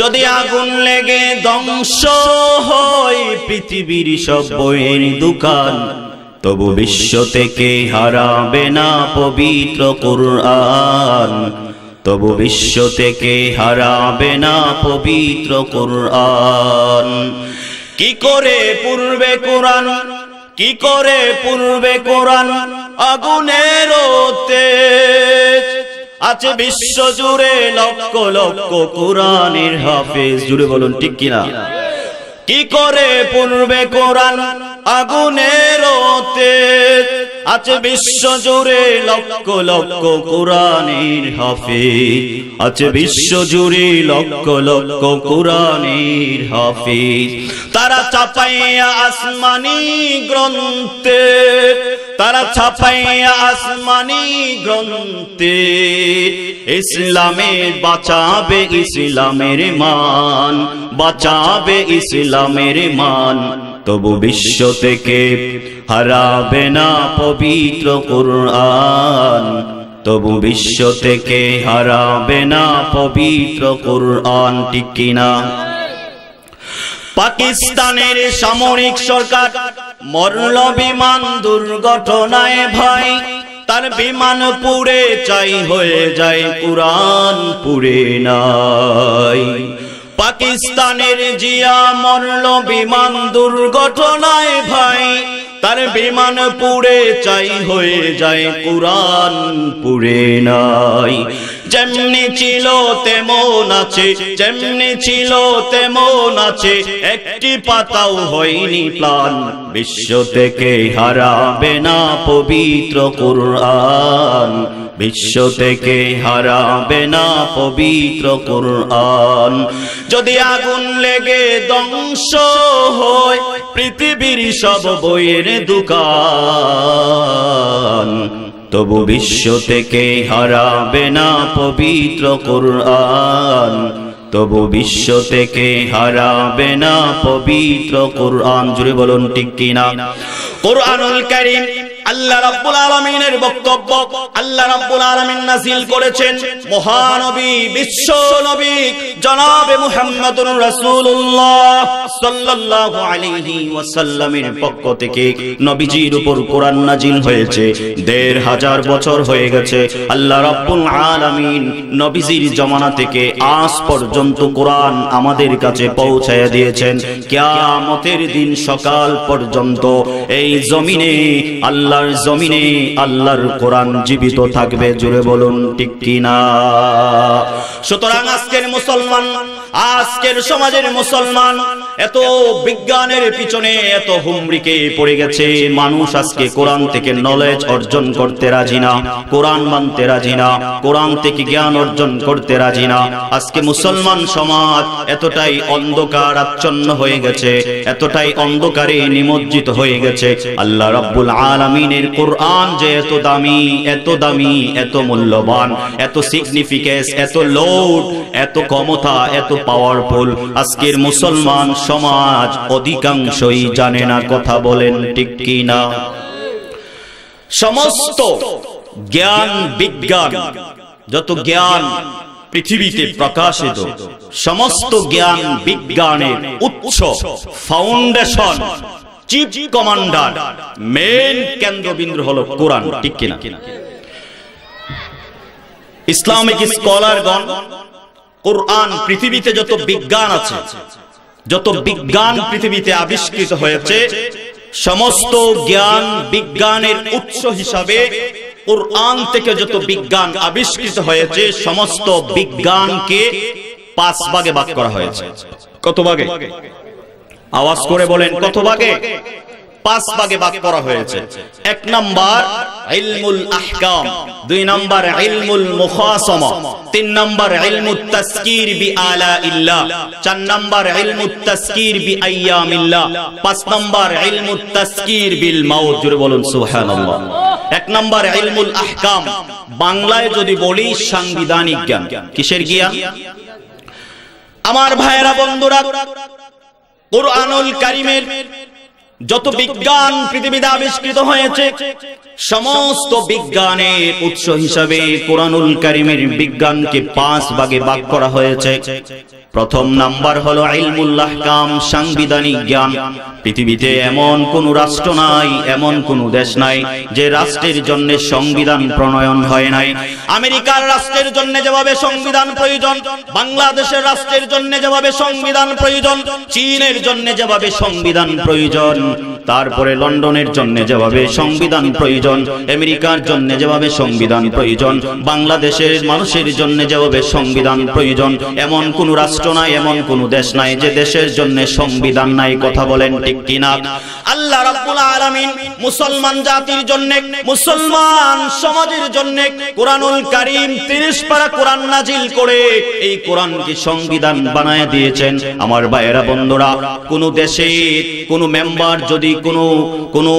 Speaker 1: যদি আগুন লেগে ধ্বংস হয় পৃথিবীর সব বইয়ের দোকান তবু বিশ্ব থেকে হারাবে না পবিত্র করুন আন তবু বিশ্ব থেকে হারাবে না পবিত্র করুন আন কি করে পূর্বে কোরআন কি করে পূর্বে কোরআন আগুনের তেজ আছে বিশ্ব জুড়ে লক্ষ লক্ষ কোরআনের হাফেজ জুড়ে বলুন ঠিক কিনা কি করে পূর্বে কোরআন আগুনের তেজ আছে বিশ্ব জুড়ে লক্ষ লক্ষ কোরআনের হাফিজ আছে বিশ্ব জুড়ে লক্ষ লক্ষ কোরআনের হাফিজ তারা চাপাইয়া আসমানি গ্রন্থে তারা ছাপাইয়া আসমানি গ্রন্থে ইসলামের বাঁচাবে ইসলামের মান বাঁচাবে ইসলামের মান তবু বিশ্ব থেকে হারাবে না পবিত্র কুরআন তবু বিশ্ব থেকে হারাবে না পবিত্র কুরআন ঠিক কিনা পাকিস্তানের সামরিক সরকার মরল বিমান দুর্ঘটনায় ভাই তার বিমান পুড়ে চাই হয়ে যায় কুরআন পুড়ে নাই পাকিস্তানের জিয়া মরল বিমান দুর্ঘটনায় ভাই তার বিমান পুড়ে চাই হয়ে যায় কুরআন পুড়ে নাই যেমনি ছিল তেমন আছে যেমনি ছিল তেমন আছে একটি পাতাও হয়নি প্লান বিশ্ব থেকে হারাবে না পবিত্র কুরআন বিশ্ব থেকে হারাবে না পবিত্র কোরআন যদি আগুন লেগে দংশ হয় পৃথিবীর সব বইয়ের দোকান তবু বিশ্ব থেকে হারাবে না পবিত্র কোরআন তবু বিশ্ব থেকে হারাবে না পবিত্র কোরআন জুড়ে বলুন ঠিক কিনা কোরআনুল করিম আল্লাহ রাব্বুল আলামিনের বক্তব্য আল্লাহ রাব্বুল আলামিন নাযিল করেছেন মহানবী বিশ্ব নবী জনাবে মুহাম্মদুর রাসূলুল্লাহ সাল্লাল্লাহু আলাইহি ওয়াসাল্লামের পক্ষ থেকে নবীজির উপর কোরআন নাযিল হয়েছে দেড় হাজার বছর হয়ে গেছে আল্লাহ রাব্বুল আলামিন নবীজির জমানা থেকে আজ পর্যন্ত কোরআন আমাদের কাছে পৌঁছায়া দিয়েছেন কিয়ামতের দিন সকাল পর্যন্ত এই জমিনে আল্লাহর জমিনে আল্লাহর কোরআন জীবিত থাকবে জুড়ে বলুন ঠিক কিনা সুতরাং আজকের মুসলমান আজকের সমাজের মুসলমান এত বিজ্ঞানের পিছনে এত হুমড়িকে পড়ে গেছে মানুষ আজকে কোরআন থেকে নলেজ অর্জন করতে রাজি না কোরআন মানতে রাজি না কোরআন থেকে জ্ঞান অর্জন করতে রাজি না আজকে মুসলমান সমাজ এতটাই অন্ধকার আচ্ছন্ন হয়ে গেছে এতটাই অন্ধকারে নিমজ্জিত হয়ে গেছে আল্লাহ রব্বুল আলমিনের কোরআন যে এত দামি এত দামি এত মূল্যবান এত সিগনিফিকেন্স এত লোড এত ক্ষমতা এত পাওয়ারফুল আজকের মুসলমান সমাজ অধিকাংশই জানে না কথা বলেন ঠিক কি না সমস্ত জ্ঞান বিজ্ঞান যত জ্ঞান পৃথিবীতে প্রকাশিত সমস্ত জ্ঞান বিজ্ঞানের উৎস ফাউন্ডেশন চিফ কমান্ডার মেন কেন্দ্রবিন্দু হলো কোরআন ঠিক কিনা ইসলামিক স্কলারগণ কোরআন পৃথিবীতে যত বিজ্ঞান আছে যত বিজ্ঞান পৃথিবীতে আবিষ্কৃত হয়েছে সমস্ত জ্ঞান বিজ্ঞানের উৎস হিসাবে কোরআন থেকে যত বিজ্ঞান আবিষ্কৃত হয়েছে সমস্ত বিজ্ঞানকে পাঁচ ভাগে ভাগ করা হয়েছে কত ভাগে আওয়াজ করে বলেন কত ভাগে পাঁচ ভাগে ভাগ করা হয়েছে এক নম্বর ইলমুল আহকাম দুই নম্বর ইলমুল তিন নম্বর ইলমুত তাসকির বি আলা চার নম্বর ইলমুত তাসকির বি পাঁচ নম্বর ইলমুত তাসকির বিল মাউত বলুন সুবহানাল্লাহ এক নম্বর ইলমুল আহকাম বাংলায় যদি বলি সাংবিধানিক জ্ঞান কিসের গিয়া আমার ভাইয়েরা বন্ধুরা কোরআনুল কারিমের যত বিজ্ঞান পৃথিবীতে আবিষ্কৃত হয়েছে সমস্ত বিজ্ঞানের উৎস হিসাবে কোরআনুল কারিমের বিজ্ঞানকে পাঁচ ভাগে ভাগ করা হয়েছে প্রথম নাম্বার হলো আইলমুল্লাহ কাম সাংবিধানিক জ্ঞান পৃথিবীতে এমন কোন রাষ্ট্র নাই এমন কোন দেশ নাই যে রাষ্ট্রের জন্য সংবিধান প্রণয়ন হয় নাই আমেরিকার রাষ্ট্রের জন্য যেভাবে সংবিধান প্রয়োজন বাংলাদেশের রাষ্ট্রের জন্য যেভাবে সংবিধান প্রয়োজন চীনের জন্য যেভাবে সংবিধান প্রয়োজন তারপরে লন্ডনের জন্য যেভাবে সংবিধান প্রয়োজন আমেরিকার জন্য যেভাবে সংবিধান প্রয়োজন বাংলাদেশের মানুষের জন্য যেভাবে সংবিধান প্রয়োজন এমন কোন রাষ্ট্র নাই এমন কোন দেশ নাই যে দেশের জন্য সংবিধান নাই কথা বলেন ঠিক কিনা আল্লাহ রাব্বুল আলামিন মুসলমান জাতির জন্য মুসলমান সমাজের জন্য কুরআনুল কারীম 30 পারা কুরআন নাজিল করে এই কুরআন কি সংবিধান বানায় দিয়েছেন আমার ভাইয়েরা বন্ধুরা কোন দেশে কোন মেম্বার যদি কোনো কোনো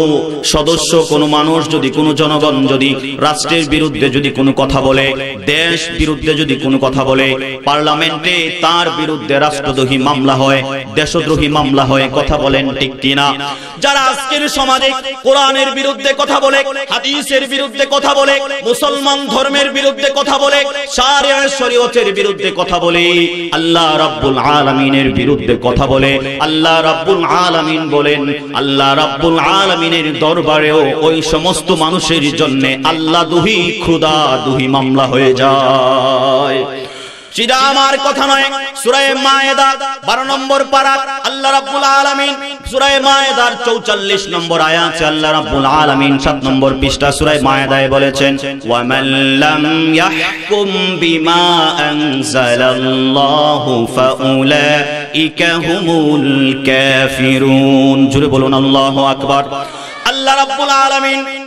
Speaker 1: সদস্য কোনো মানুষ যদি কোনো জনগণ যদি রাষ্ট্রের বিরুদ্ধে যদি কোনো কথা বলে দেশ বিরুদ্ধে যদি কোনো কথা বলে পার্লামেন্টে তার বিরুদ্ধে রাষ্ট্রদ্রোহী মামলা হয় দেশদ্রোহী মামলা হয় কথা বলেন ঠিক কিনা যারা আজকের সমাজে কোরআনের বিরুদ্ধে কথা বলে হাদিসের বিরুদ্ধে কথা বলে মুসলমান ধর্মের বিরুদ্ধে কথা বলে শরীয়তের বিরুদ্ধে কথা বলে আল্লাহ রাব্বুল আলমিনের বিরুদ্ধে কথা বলে আল্লাহ রাব্বুল আলমিন বলেন আল্লাহ আল্লাহ রাব্বুল দরবারেও ওই সমস্ত মানুষের জন্য আল্লাহ দুহি খুদা দুহি মামলা হয়ে যায় সিধা আমার কথা নয় সুরায় মায়েদা বারো নম্বর পারা আল্লাহ রাব্বুল সুরায় মায়েদার চৌচল্লিশ নম্বর আয়াতে আল্লাহ রাব্বুল আলামিন সাত নম্বর পৃষ্ঠা সুরায় মায়েদায় বলেছেন ওয়ামাল্লাম ইয়াহকুম বিমা আনজালাল্লাহু উলাইকা হুমুল কাফিরুন জুড়ে বলুন আল্লাহ রাব্বুল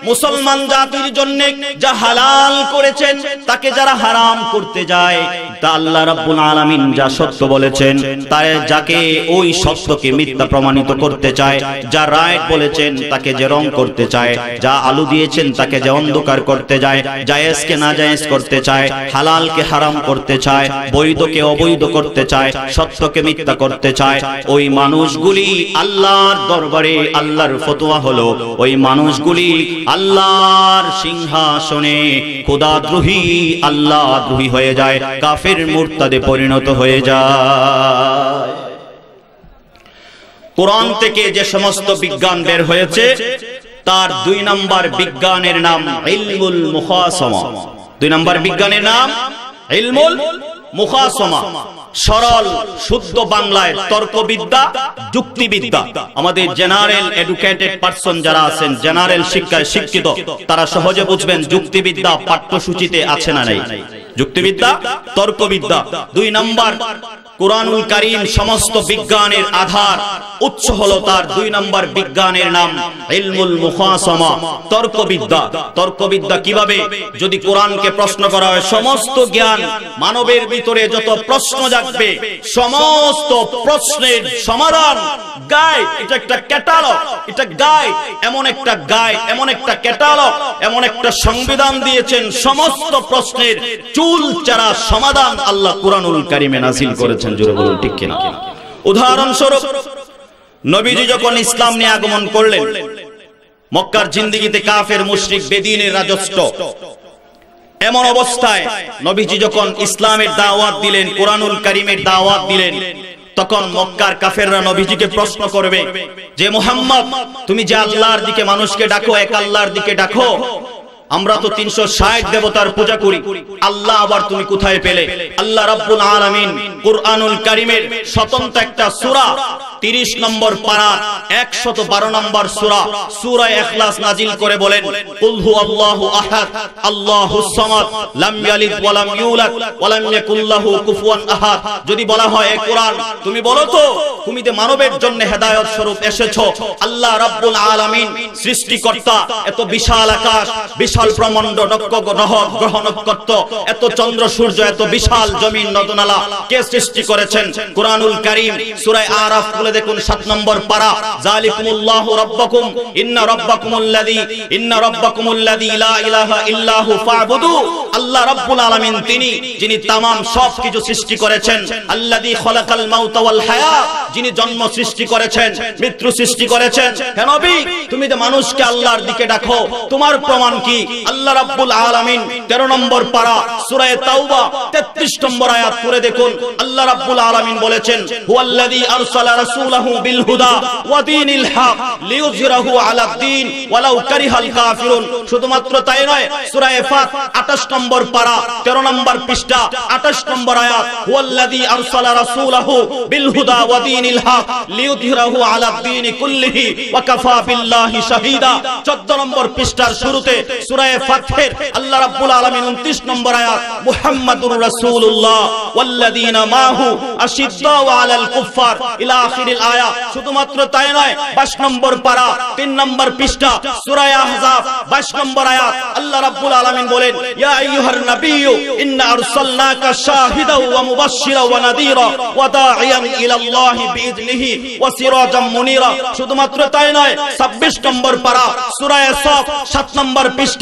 Speaker 1: মুসলমান জাতির জন্য যা হালাল করেছেন তাকে যারা হারাম করতে যায় তা আল্লাহ রাব্বুল আলামিন যা সত্য বলেছেন তার যাকে ওই সত্যকে মিথ্যা প্রমাণিত করতে চায় যা রায় বলেছেন তাকে যে রং করতে চায় যা আলু দিয়েছেন তাকে যে অন্ধকার করতে যায় জায়েজকে না জায়েজ করতে চায় হালালকে হারাম করতে চায় বৈধকে অবৈধ করতে চায় সত্যকে মিথ্যা করতে চায় ওই মানুষগুলি আল্লাহর দরবারে আল্লাহর ফতোয়া হলো ওই মানুষগুলি আল্লাহর সিংহাসনে খোদা দ্রোহী আল্লাহ দ্রোহী হয়ে যায় কাফের কাফের মুরতাদে পরিণত হয়ে যায় কোরআন থেকে যে সমস্ত বিজ্ঞান বের হয়েছে তার দুই নাম্বার বিজ্ঞানের নাম ইলমুল মুখাসমা দুই নাম্বার বিজ্ঞানের নাম ইলমুল মুখাসমা সরল শুদ্ধ বাংলায় তর্কবিদ্যা যুক্তিবিদ্যা আমাদের জেনারেল এডুকেটেড পার্সন যারা আছেন জেনারেল শিক্ষায় শিক্ষিত তারা সহজে বুঝবেন যুক্তিবিদ্যা পাঠ্যসূচিতে আছে না নাই যুক্তিবিদ্যা তর্কবিদ্যা দুই নম্বর কোরআনুল করিম সমস্ত বিজ্ঞানের আধার উৎস হলো তার দুই নম্বর বিজ্ঞানের নাম ইলমুল মুখাসমা তর্কবিদ্যা তর্কবিদ্যা কিভাবে যদি কোরআনকে প্রশ্ন করা হয় সমস্ত জ্ঞান মানবের ভিতরে যত প্রশ্ন জাগবে সমস্ত প্রশ্নের সমাধান গায় এটা একটা ক্যাটালগ এটা গায় এমন একটা গায় এমন একটা ক্যাটালগ এমন একটা সংবিধান দিয়েছেন সমস্ত প্রশ্নের চুল চারা সমাধান আল্লাহ কোরআনুল করিমে নাসিল করেছেন করেছেন জোরে বলুন ঠিক কিনা উদাহরণস্বরূপ নবীজি যখন ইসলাম নিয়ে আগমন করলেন মক্কার জিন্দিগিতে কাফের মুশরিক বেদিনের রাজস্ব এমন অবস্থায় নবীজি যখন ইসলামের দাওয়াত দিলেন কোরআনুল করিমের দাওয়াত দিলেন তখন মক্কার কাফেররা নবীজিকে প্রশ্ন করবে যে মোহাম্মদ তুমি যে আল্লাহর দিকে মানুষকে ডাকো এক আল্লাহর দিকে ডাকো আমরা তো তিনশো ষাট দেবতার পূজা করি আল্লাহ আবার তুমি কোথায় পেলে আল্লাহ রব্বুল আলমিন কুরআনুল কারিমের স্বতন্ত্র একটা সুরা তিরিশ নম্বর একশত বারো নম্বর সুরা সুরায় এখলাস নাজিল করে বলেন আহাদ লাম ইয়ালিদ ওয়া লাম ইউলাদ ওয়া লাম কুফুয়ান আহাদ যদি বলা হয় এ তুমি বলো তো তুমি মানবের জন্য হেদায়ত স্বরূপ এসেছো আল্লাহ রাব্বুল আলামিন সৃষ্টিকর্তা এত বিশাল আকাশ বিশাল বিশাল প্রমণ্ড গ্রহ গ্রহ নক্ষত্র এত চন্দ্র সূর্য এত বিশাল জমিন নদনালা কে সৃষ্টি করেছেন কুরআনুল কারীম সূরা আরাফ খুলে দেখুন 7 নম্বর পারা যালিকুমুল্লাহু রাব্বাকুম ইন্না রাব্বাকুমুল্লাযী ইন্না রাব্বাকুমুল্লাযী লা ইলাহা ইল্লাহু ফাবুদু আল্লাহ রাব্বুল আলামিন তিনি যিনি तमाम কিছু সৃষ্টি করেছেন আল্লাযী খলাকাল মাউতা ওয়াল হায়া যিনি জন্ম সৃষ্টি করেছেন মৃত্যু সৃষ্টি করেছেন হে নবী তুমি যে মানুষকে আল্লাহর দিকে ডাকো তোমার প্রমাণ কি আল্লাহ রাব্বুল আলামিন 13 নম্বর পারা সূরা তাওবা 33 নম্বর আয়াত পড়ে দেখুন আল্লাহ রাব্বুল আলামিন বলেছেন হুয়াল্লাযী আরসালা রাসূলাহু বিল হুদা ওয়া দীনিল হক লিইয়ুযহিরাহু আলাদ দ্বীন ওয়ালাউ কারিহাল কাফিরুন শুধুমাত্র তাই নয় সূরা ফাত 28 নম্বর পারা 13 নম্বর পৃষ্ঠা 28 নম্বর আয়াত হুয়াল্লাযী আরসালা রাসূলাহু বিল হুদা ওয়া দীনিল হক লিইয়ুযহিরাহু আলাদ দ্বীন কুল্লিহি ওয়া কাফা বিল্লাহি শাহীদা 14 নম্বর পৃষ্ঠার শুরুতে সূরা সুরায় ফাতহের আল্লাহ রাব্বুল আলামিন 29 নম্বর আয়াত মুহাম্মাদুর রাসূলুল্লাহ ওয়াল্লাযীনা মাহু আশিদ্দাউ আলাল কুফফার ইলা আখিরিল আয়াত শুধুমাত্র তাই নয় 22 নম্বর পারা 3 নম্বর পৃষ্ঠা সূরা আহজাব 22 নম্বর আয়াত আল্লাহ রাব্বুল আলামিন বলেন ইয়া আইয়ুহান নাবিয়্যু ইন্না আরসালনাকা শাহিদাও ওয়া মুবাশশিরা ওয়া নাদীরা ওয়া দাঈয়ান ইলা আল্লাহি ওয়া সিরাজাম মুনীরা শুধুমাত্র তাই নয় 26 নম্বর পারা সূরা সফ 7 নম্বর পৃষ্ঠা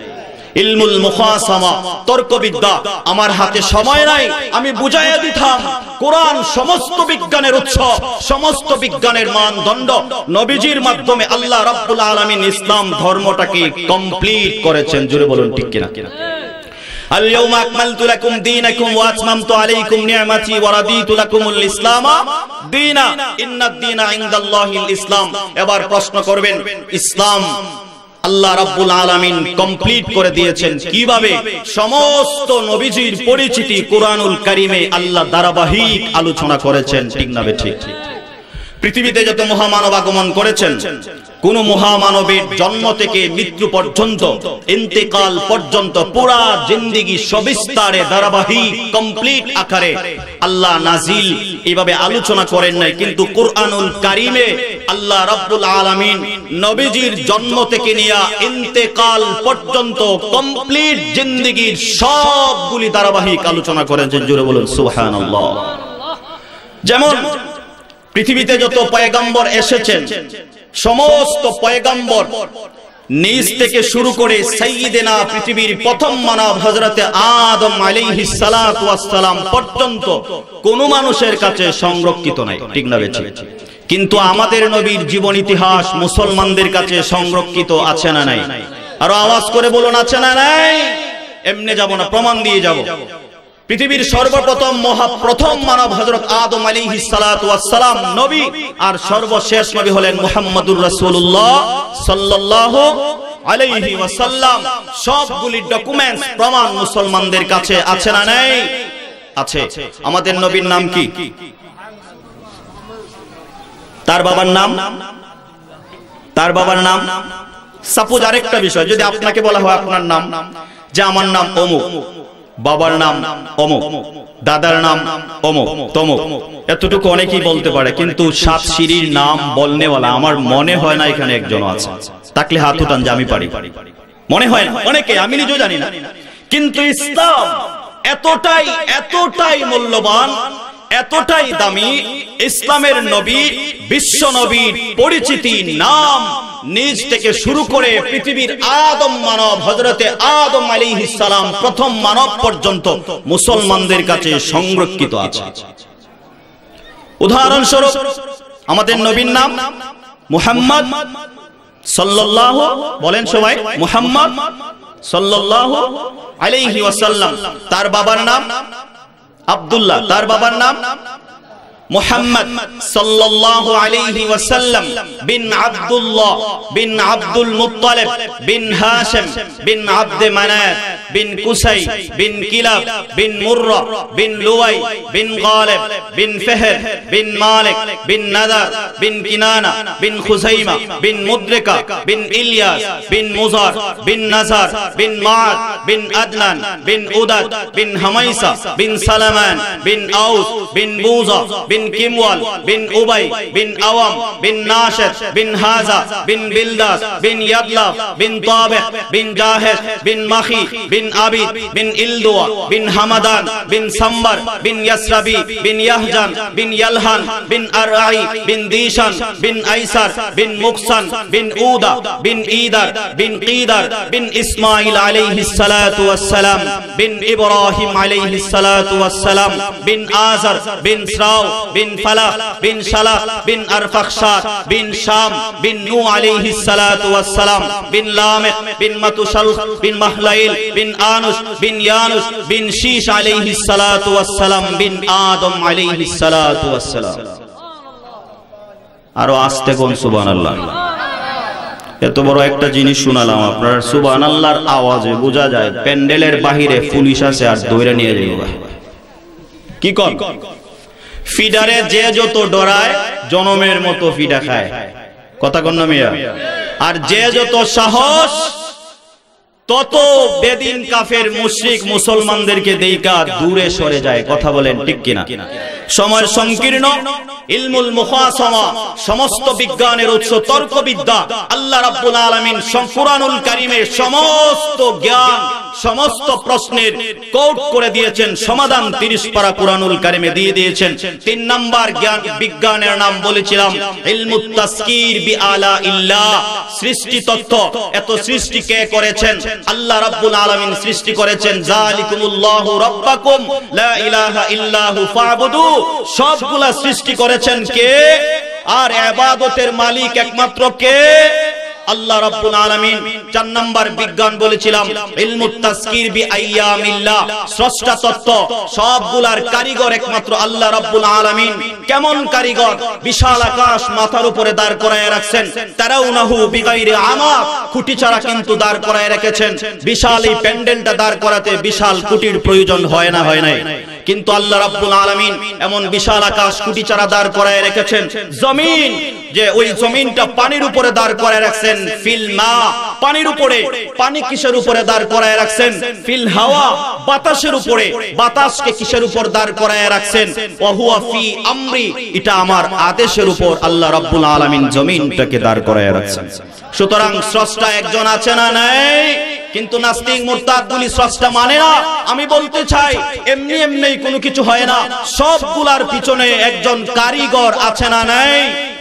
Speaker 1: ইলমুল মুখাসামা তর্কবিদ্যা আমার হাতে সময় নাই আমি বুঝাইয়া দিতাম কোরআন সমস্ত বিজ্ঞানের উৎস সমস্ত বিজ্ঞানের মানদণ্ড নবীজির মাধ্যমে আল্লাহ রাব্বুল আলামিন ইসলাম ধর্মটাকে কমপ্লিট করেছেন জুড়ে বলুন ঠিক কিনা اليوم এবার প্রশ্ন করবেন ইসলাম আল্লাহ রাব্বুল আলামিন কমপ্লিট করে দিয়েছেন কিভাবে সমস্ত নবীজির পরিচিতি কোরআনুল কারিমে আল্লাহ ধারাবাহিক আলোচনা করেছেন ঠিক না ঠিক পৃথিবীতে যত মহামানব আগমন করেছেন কোন মহামানবের জন্ম থেকে মৃত্যু পর্যন্ত ইন্তেকাল পর্যন্ত পুরা জিন্দিগি সবিস্তারে ধারাবাহিক কমপ্লিট আকারে আল্লাহ নাজিল এভাবে আলোচনা করেন নাই কিন্তু কোরআনুল কারিমে আল্লাহ রাব্বুল আলামিন নবীজির জন্ম থেকে নিয়া ইন্তেকাল পর্যন্ত কমপ্লিট জিন্দিগির সবগুলি ধারাবাহিক আলোচনা করেন জোরে বলুন সুবহানাল্লাহ যেমন পৃথিবীতে যত পয়গাম্বর এসেছেন সমস্ত পয়গাম্বর নিজ থেকে শুরু করে সাইয়েদেনা পৃথিবীর প্রথম মানব হযরতে আদম আলাইহিস সালাতু সালাম পর্যন্ত কোন মানুষের কাছে সংরক্ষিত নাই ঠিক না বেঁচে কিন্তু আমাদের নবীর জীবন ইতিহাস মুসলমানদের কাছে সংরক্ষিত আছে না নাই আর আওয়াজ করে বলুন আছে না নাই এমনে যাব না প্রমাণ দিয়ে যাব পৃথিবীর সর্বপ্রথম মহা প্রথম মানব হজরত আদম আলী সালাম নবী আর সর্বশেষ নবী হলেন মোহাম্মদুর রাসুল্লাহ সাল্লাহ সবগুলি ডকুমেন্টস প্রমাণ মুসলমানদের কাছে আছে না নেই আছে আমাদের নবীর নাম কি তার বাবার নাম তার বাবার নাম সাপোজ আরেকটা বিষয় যদি আপনাকে বলা হয় আপনার নাম যে আমার নাম অমুক বাবার নাম অমুক দাদার নাম অমুক তমুক এতটুকু অনেকেই বলতে পারে কিন্তু সাত সিঁড়ির নাম বলনে বলা আমার মনে হয় না এখানে একজন আছে তাকলে হাত উঠান যে আমি পারি মনে হয় না অনেকে আমি নিজেও জানি না কিন্তু ইসলাম এতটাই এতটাই মূল্যবান এতটাই দামি ইসলামের নবী বিশ্ব নবীর পরিচিতি নাম নিজ থেকে শুরু করে পৃথিবীর আদম মানব হজরতে আদম আলী ইসালাম প্রথম মানব পর্যন্ত মুসলমানদের কাছে সংরক্ষিত আছে উদাহরণস্বরূপ আমাদের নবীর নাম মুহাম্মদ সাল্লাহ বলেন সবাই মুহাম্মদ সাল্লাহ আলাইহি ওয়াসাল্লাম তার বাবার নাম আবদুল্লাহ তার বাবার নাম محمد صلی اللہ علیہ وسلم بن عبداللہ بن عبدالمطلب بن حاشم بن عبد منات بن قسی بن کلب بن مرہ بن لوی بن غالب بن فہر بن مالک بن نظر بن کنانہ بن خزیمہ بن مدرکہ بن الیاس بن مزار بن نظر بن معد بن ادنان بن عدد بن حمیسہ بن سلمان بن عوض بن بوزہ بن بن كيموال بن أبي بن أوام بن ناشر بن هازا بن بلداس بن يدلاف بن طابع بن جاهز بن مخي بن أبي بن إلدوا بن حمدان بن سمبر بن يسربي بن يهجان بن يلهان بن أرعي بن ديشان بن أيسر بن مقسن بن أودا بن إيدر بن قيدر بن إسماعيل عليه الصلاة والسلام بن إبراهيم عليه الصلاة والسلام بن آزر بن سراو বিন ফালাহ বিন বিন বিন শাম বিন সালাতু ওয়াস সালাম বিন লামিক বিন বিন মাহলাইল বিন আনুস বিন ইয়ানুস বিন শীশ সালাতু ওয়াস সালাম বিন আদম সালাতু ওয়াস সালাম আরো আস্তে কোন সুবহানাল্লাহ এত বড় একটা জিনিস শুনালাম আপনার সুবান আল্লাহর আওয়াজে বোঝা যায় প্যান্ডেলের বাহিরে পুলিশ আছে আর দৌড়ে নিয়ে যাবে কি কর ফিডারে যে যত ডরায় জনমের মতো ফিডা খায় কথা কন্যা মিয়া আর যে যত সাহস তত বেদিন কাফের মুশ্রিক মুসলমানদেরকে দেইকা দূরে সরে যায় কথা বলেন ঠিক কিনা সময় সংকীর্ণ ইলমুল মুহাসমা সমস্ত বিজ্ঞানের উৎস তর্ক বিদ্যা আল্লাহ রাব্বুল আলামিন সম্পুরানুল কারিমের সমস্ত জ্ঞান সমস্ত প্রশ্নের কোট করে দিয়েছেন সমাধান 30 পারা কুরআনুল কারিমে দিয়ে দিয়েছেন তিন নাম্বার জ্ঞান বিজ্ঞানের নাম বলেছিলাম ইলমুত তাসকির বিআলা ইল্লা সৃষ্টি তত্ত্ব এত সৃষ্টি কে করেছেন আল্লাহ রাব্বুল আলামিন সৃষ্টি করেছেন জালিকুমুল্লাহু রাব্বাকুম লা ইলাহা ইল্লাহু ফাবুদু সবগুলা সৃষ্টি করেছেন কে আর ইবাদতের মালিক একমাত্র কে আল্লাহ রাব্বুল আলামিন নাম্বার বিজ্ঞান বলেছিলাম ইলমুত তাসকির বি আইয়ামিল্লাহ স্রষ্টা তত্ত্ব সবগুলার কারিগর একমাত্র আল্লাহ রাব্বুল আলামিন কেমন কারিগর বিশাল আকাশ মাথার উপরে দাঁড় করায় রাখছেন বিগাইরে আমা খুঁটি ছাড়া কিন্তু দাঁড় করায় রেখেছেন বিশাল এই প্যান্ডেলটা দাঁড় করাতে বিশাল কুটির প্রয়োজন হয় না হয় নাই কিন্তু আল্লাহ রাব্বুল আলামিন এমন বিশাল আকাশ কুটি ছাড়া দাঁড় করায় রেখেছেন জমিন যে ওই জমিনটা পানির উপরে দাঁড় করায় রাখছেন ফিল মা পানির উপরে পানি কিসের উপরে দাঁড় করায় রাখছেন ফিল হাওয়া বাতাসের উপরে বাতাসকে কিসের উপর দাঁড় করায় রাখছেন ওয়াহুয়া ফি আমরি এটা আমার আদেশের উপর আল্লাহ রাব্বুল আলামিন জমিনটাকে দাঁড় করায় রাখছেন সুতরাং স্রষ্টা একজন আছে না নাই কিন্তু নাস্তিক মোরতাদগুলি স্রষ্টা মানে না আমি বলতে চাই এমনি এমনি কোনো কিছু হয় না সবগুলার পিছনে একজন কারিগর আছে না নাই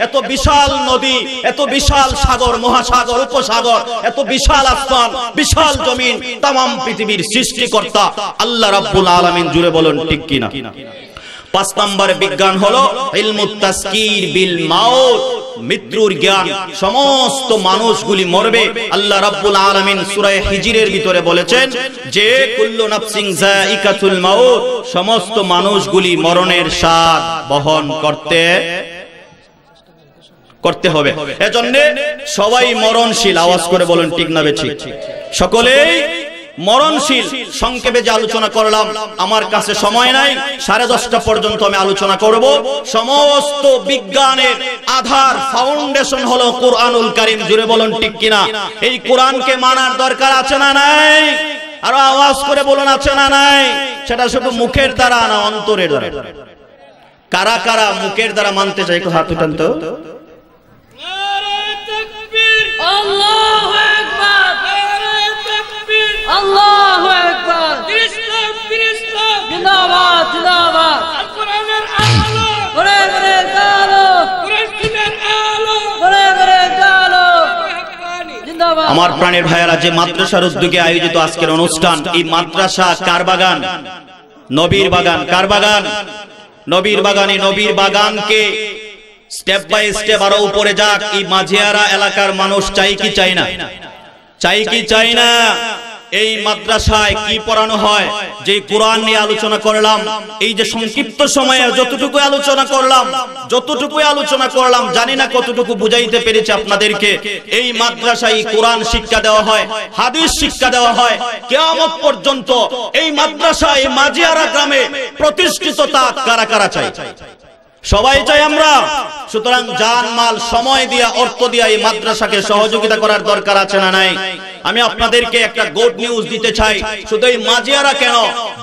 Speaker 1: এত বিশাল নদী এত বিশাল সাগর মহাসাগর উপসাগর এত বিশাল আসমান বিশাল জমিন তাম পৃথিবীর সৃষ্টিকর্তা আল্লাহ রাব্বুল আলামিন জুড়ে বলেন ঠিক কিনা পাঁচ নম্বর বিজ্ঞান হলো বিল মাউত মৃত্যুর জ্ঞান সমস্ত মানুষগুলি মরবে আল্লাহ রাব্বুল আলামিন সূরা হিজিরের ভিতরে বলেছেন যে কুল্লু নাফসিন যায়িকাতুল মাউত সমস্ত মানুষগুলি মরণের স্বাদ বহন করতে করতে হবে এজন্য সবাই মরণশীল আওয়াজ করে বলেন ঠিক না বেছি সকলেই মরণশীল সংক্ষেপে যে আলোচনা করলাম আমার কাছে সময় নাই সাড়ে দশটা পর্যন্ত আমি আলোচনা করব সমস্ত বিজ্ঞানের আধার ফাউন্ডেশন হলো কোরআনুল কারিম জুড়ে বলুন ঠিক কিনা এই কোরআনকে মানার দরকার আছে না নাই আর আওয়াজ করে বলুন আছে না নাই সেটা শুধু মুখের দ্বারা না অন্তরের দ্বারা কারা কারা মুখের দ্বারা মানতে চাই হাত উঠান আমার প্রাণের ভাইয়ারা যে মাদ্রাসার উদ্যোগে আয়োজিত আজকের অনুষ্ঠান এই মাদ্রাসা কার বাগান নবীর বাগান কার বাগান নবীর বাগানে নবীর বাগানকে স্টেপ বাই স্টেপ আরো উপরে যাক এই মাঝিয়ারা এলাকার মানুষ চাই কি চাই না চাই কি চাই না এই মাদ্রাসায় কি পড়ানো হয় যে কোরআন নিয়ে আলোচনা করলাম এই যে সংক্ষিপ্ত সময়ে যতটুকু আলোচনা করলাম যতটুকু আলোচনা করলাম জানি না কতটুকু বুঝাইতে পেরেছি আপনাদেরকে এই মাদ্রাসায় কোরআন শিক্ষা দেওয়া হয় হাদিস শিক্ষা দেওয়া হয় কেয়ামত পর্যন্ত এই মাদ্রাসায় মাজিয়ারা গ্রামে প্রতিষ্ঠিত তা কারা কারা চাই সবাই চাই আমরা সুতরাং যান মাল সময় দিয়া অর্থ দিয়া এই মাদ্রাসাকে সহযোগিতা করার দরকার আছে না নাই আমি আপনাদেরকে একটা গুড নিউজ দিতে চাই শুধু এই মাজিয়ারা কেন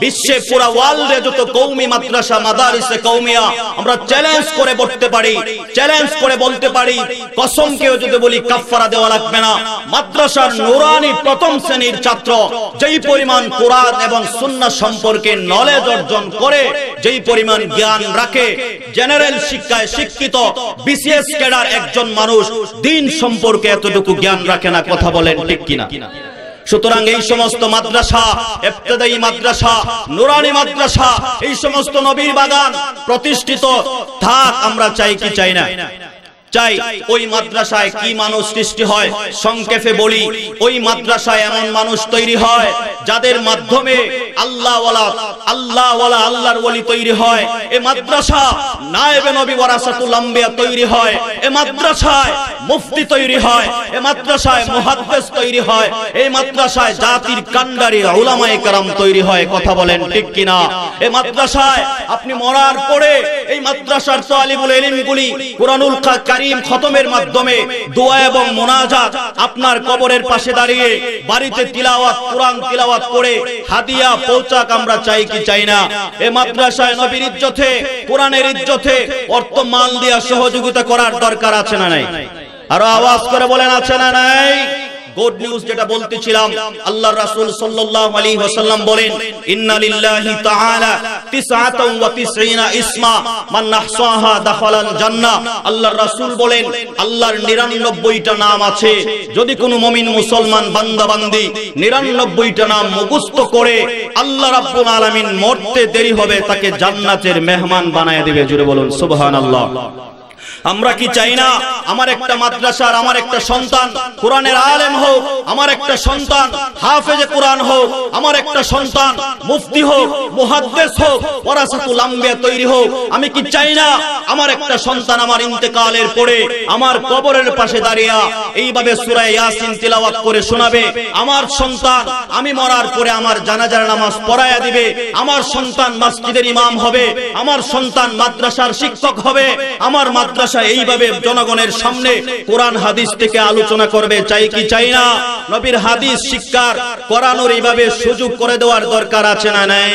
Speaker 1: বিশ্বে পুরা ওয়ার্ল্ডে যত কৌমি মাদ্রাসা মাদারিসে কৌমিয়া আমরা চ্যালেঞ্জ করে বলতে পারি চ্যালেঞ্জ করে বলতে পারি কসম কেউ যদি বলি কাফফারা দেওয়া লাগবে না মাদ্রাসার নুরানি প্রথম শ্রেণীর ছাত্র যেই পরিমাণ কোরআন এবং সুন্নাহ সম্পর্কে নলেজ অর্জন করে যেই পরিমাণ জ্ঞান রাখে জেনারেল শিক্ষায় শিক্ষিত বিসিএস ক্যাডার একজন মানুষ দিন সম্পর্কে এতটুকু জ্ঞান রাখে না কথা বলেন ঠিক কিনা সুতরাং এই সমস্ত মাদ্রাসা এফতেদায়ী মাদ্রাসা নুরানি মাদ্রাসা এই সমস্ত নবীর বাগান প্রতিষ্ঠিত থাক আমরা চাই কি চাই না চাই ওই মাদ্রাসায় কি মানুষ সৃষ্টি হয় সংক্ষেপে বলি ওই মাদ্রাসায় এমন মানুষ তৈরি হয় যাদের মাধ্যমে আল্লাহ আল্লাহ আল্লাহর বলি তৈরি হয় এ মাদ্রাসা নায়বে নবী ওয়ারাসাতুল তৈরি হয় এ মাদ্রাসায় মুফতি তৈরি হয় এ মাদ্রাসায় মহাদ্দেস তৈরি হয় এই মাদ্রাসায় জাতির কান্ডারি উলামায়ে কারাম তৈরি হয় কথা বলেন ঠিক কিনা এ মাদ্রাসায় আপনি মরার পরে এই মাদ্রাসার এলিমগুলি কোরআনুল খা কারিম খতমের মাধ্যমে দোয়া এবং মোনাজাত আপনার কবরের পাশে দাঁড়িয়ে বাড়িতে তিলাওয়াত কোরআন তিলাওয়াত করে হাদিয়া পৌঁছাক আমরা চাই কি চাই না এ মাদ্রাসায় নবীর ইজ্জতে কোরআনের ইজ্জতে অর্থ মাল দিয়া সহযোগিতা করার দরকার আছে না নাই আরো আওয়াজ করে বলেন আছে না নাই গুড নিউজ যেটা বলতেছিলাম আল্লাহ রাসূল সাল্লাল্লাহু আলাইহি ওয়াসাল্লাম বলেন ইন্না লিল্লাহি তাআলা 99 ইসমা মান নাহসাহা দাখালাল জান্নাহ আল্লাহর রাসূল বলেন আল্লাহর 99টা নাম আছে যদি কোনো মুমিন মুসলমান বান্দা বান্দি 99টা নাম মুখস্থ করে আল্লাহ রাব্বুল আলামিন মরতে দেরি হবে তাকে জান্নাতের মেহমান বানায় দিবে জুরে বলুন সুবহানাল্লাহ আমরা কি চাই না আমার একটা মাদ্রাসার আমার একটা সন্তান কোরআনের আলেম হোক আমার একটা সন্তান হাফেজে কোরআন হোক আমার একটা সন্তান মুফতি হোক মুহাদ্দিস হোক পরাসাতু লাম্বে তৈরি হোক আমি কি চাই না আমার একটা সন্তান আমার ইন্তেকালের পরে আমার কবরের পাশে দাঁড়িয়া এইভাবে সূরা ইয়াসিন তিলাওয়াত করে শোনাবে আমার সন্তান আমি মরার পরে আমার জানাজার নামাজ পড়ায়া দিবে আমার সন্তান মসজিদের ইমাম হবে আমার সন্তান মাদ্রাসার শিক্ষক হবে আমার মাদ্রাসা প্রত্যাশা এইভাবে জনগণের সামনে কোরআন হাদিস থেকে আলোচনা করবে চাই কি চাই না নবীর হাদিস শিক্ষার করানোর এইভাবে সুযোগ করে দেওয়ার দরকার আছে না নাই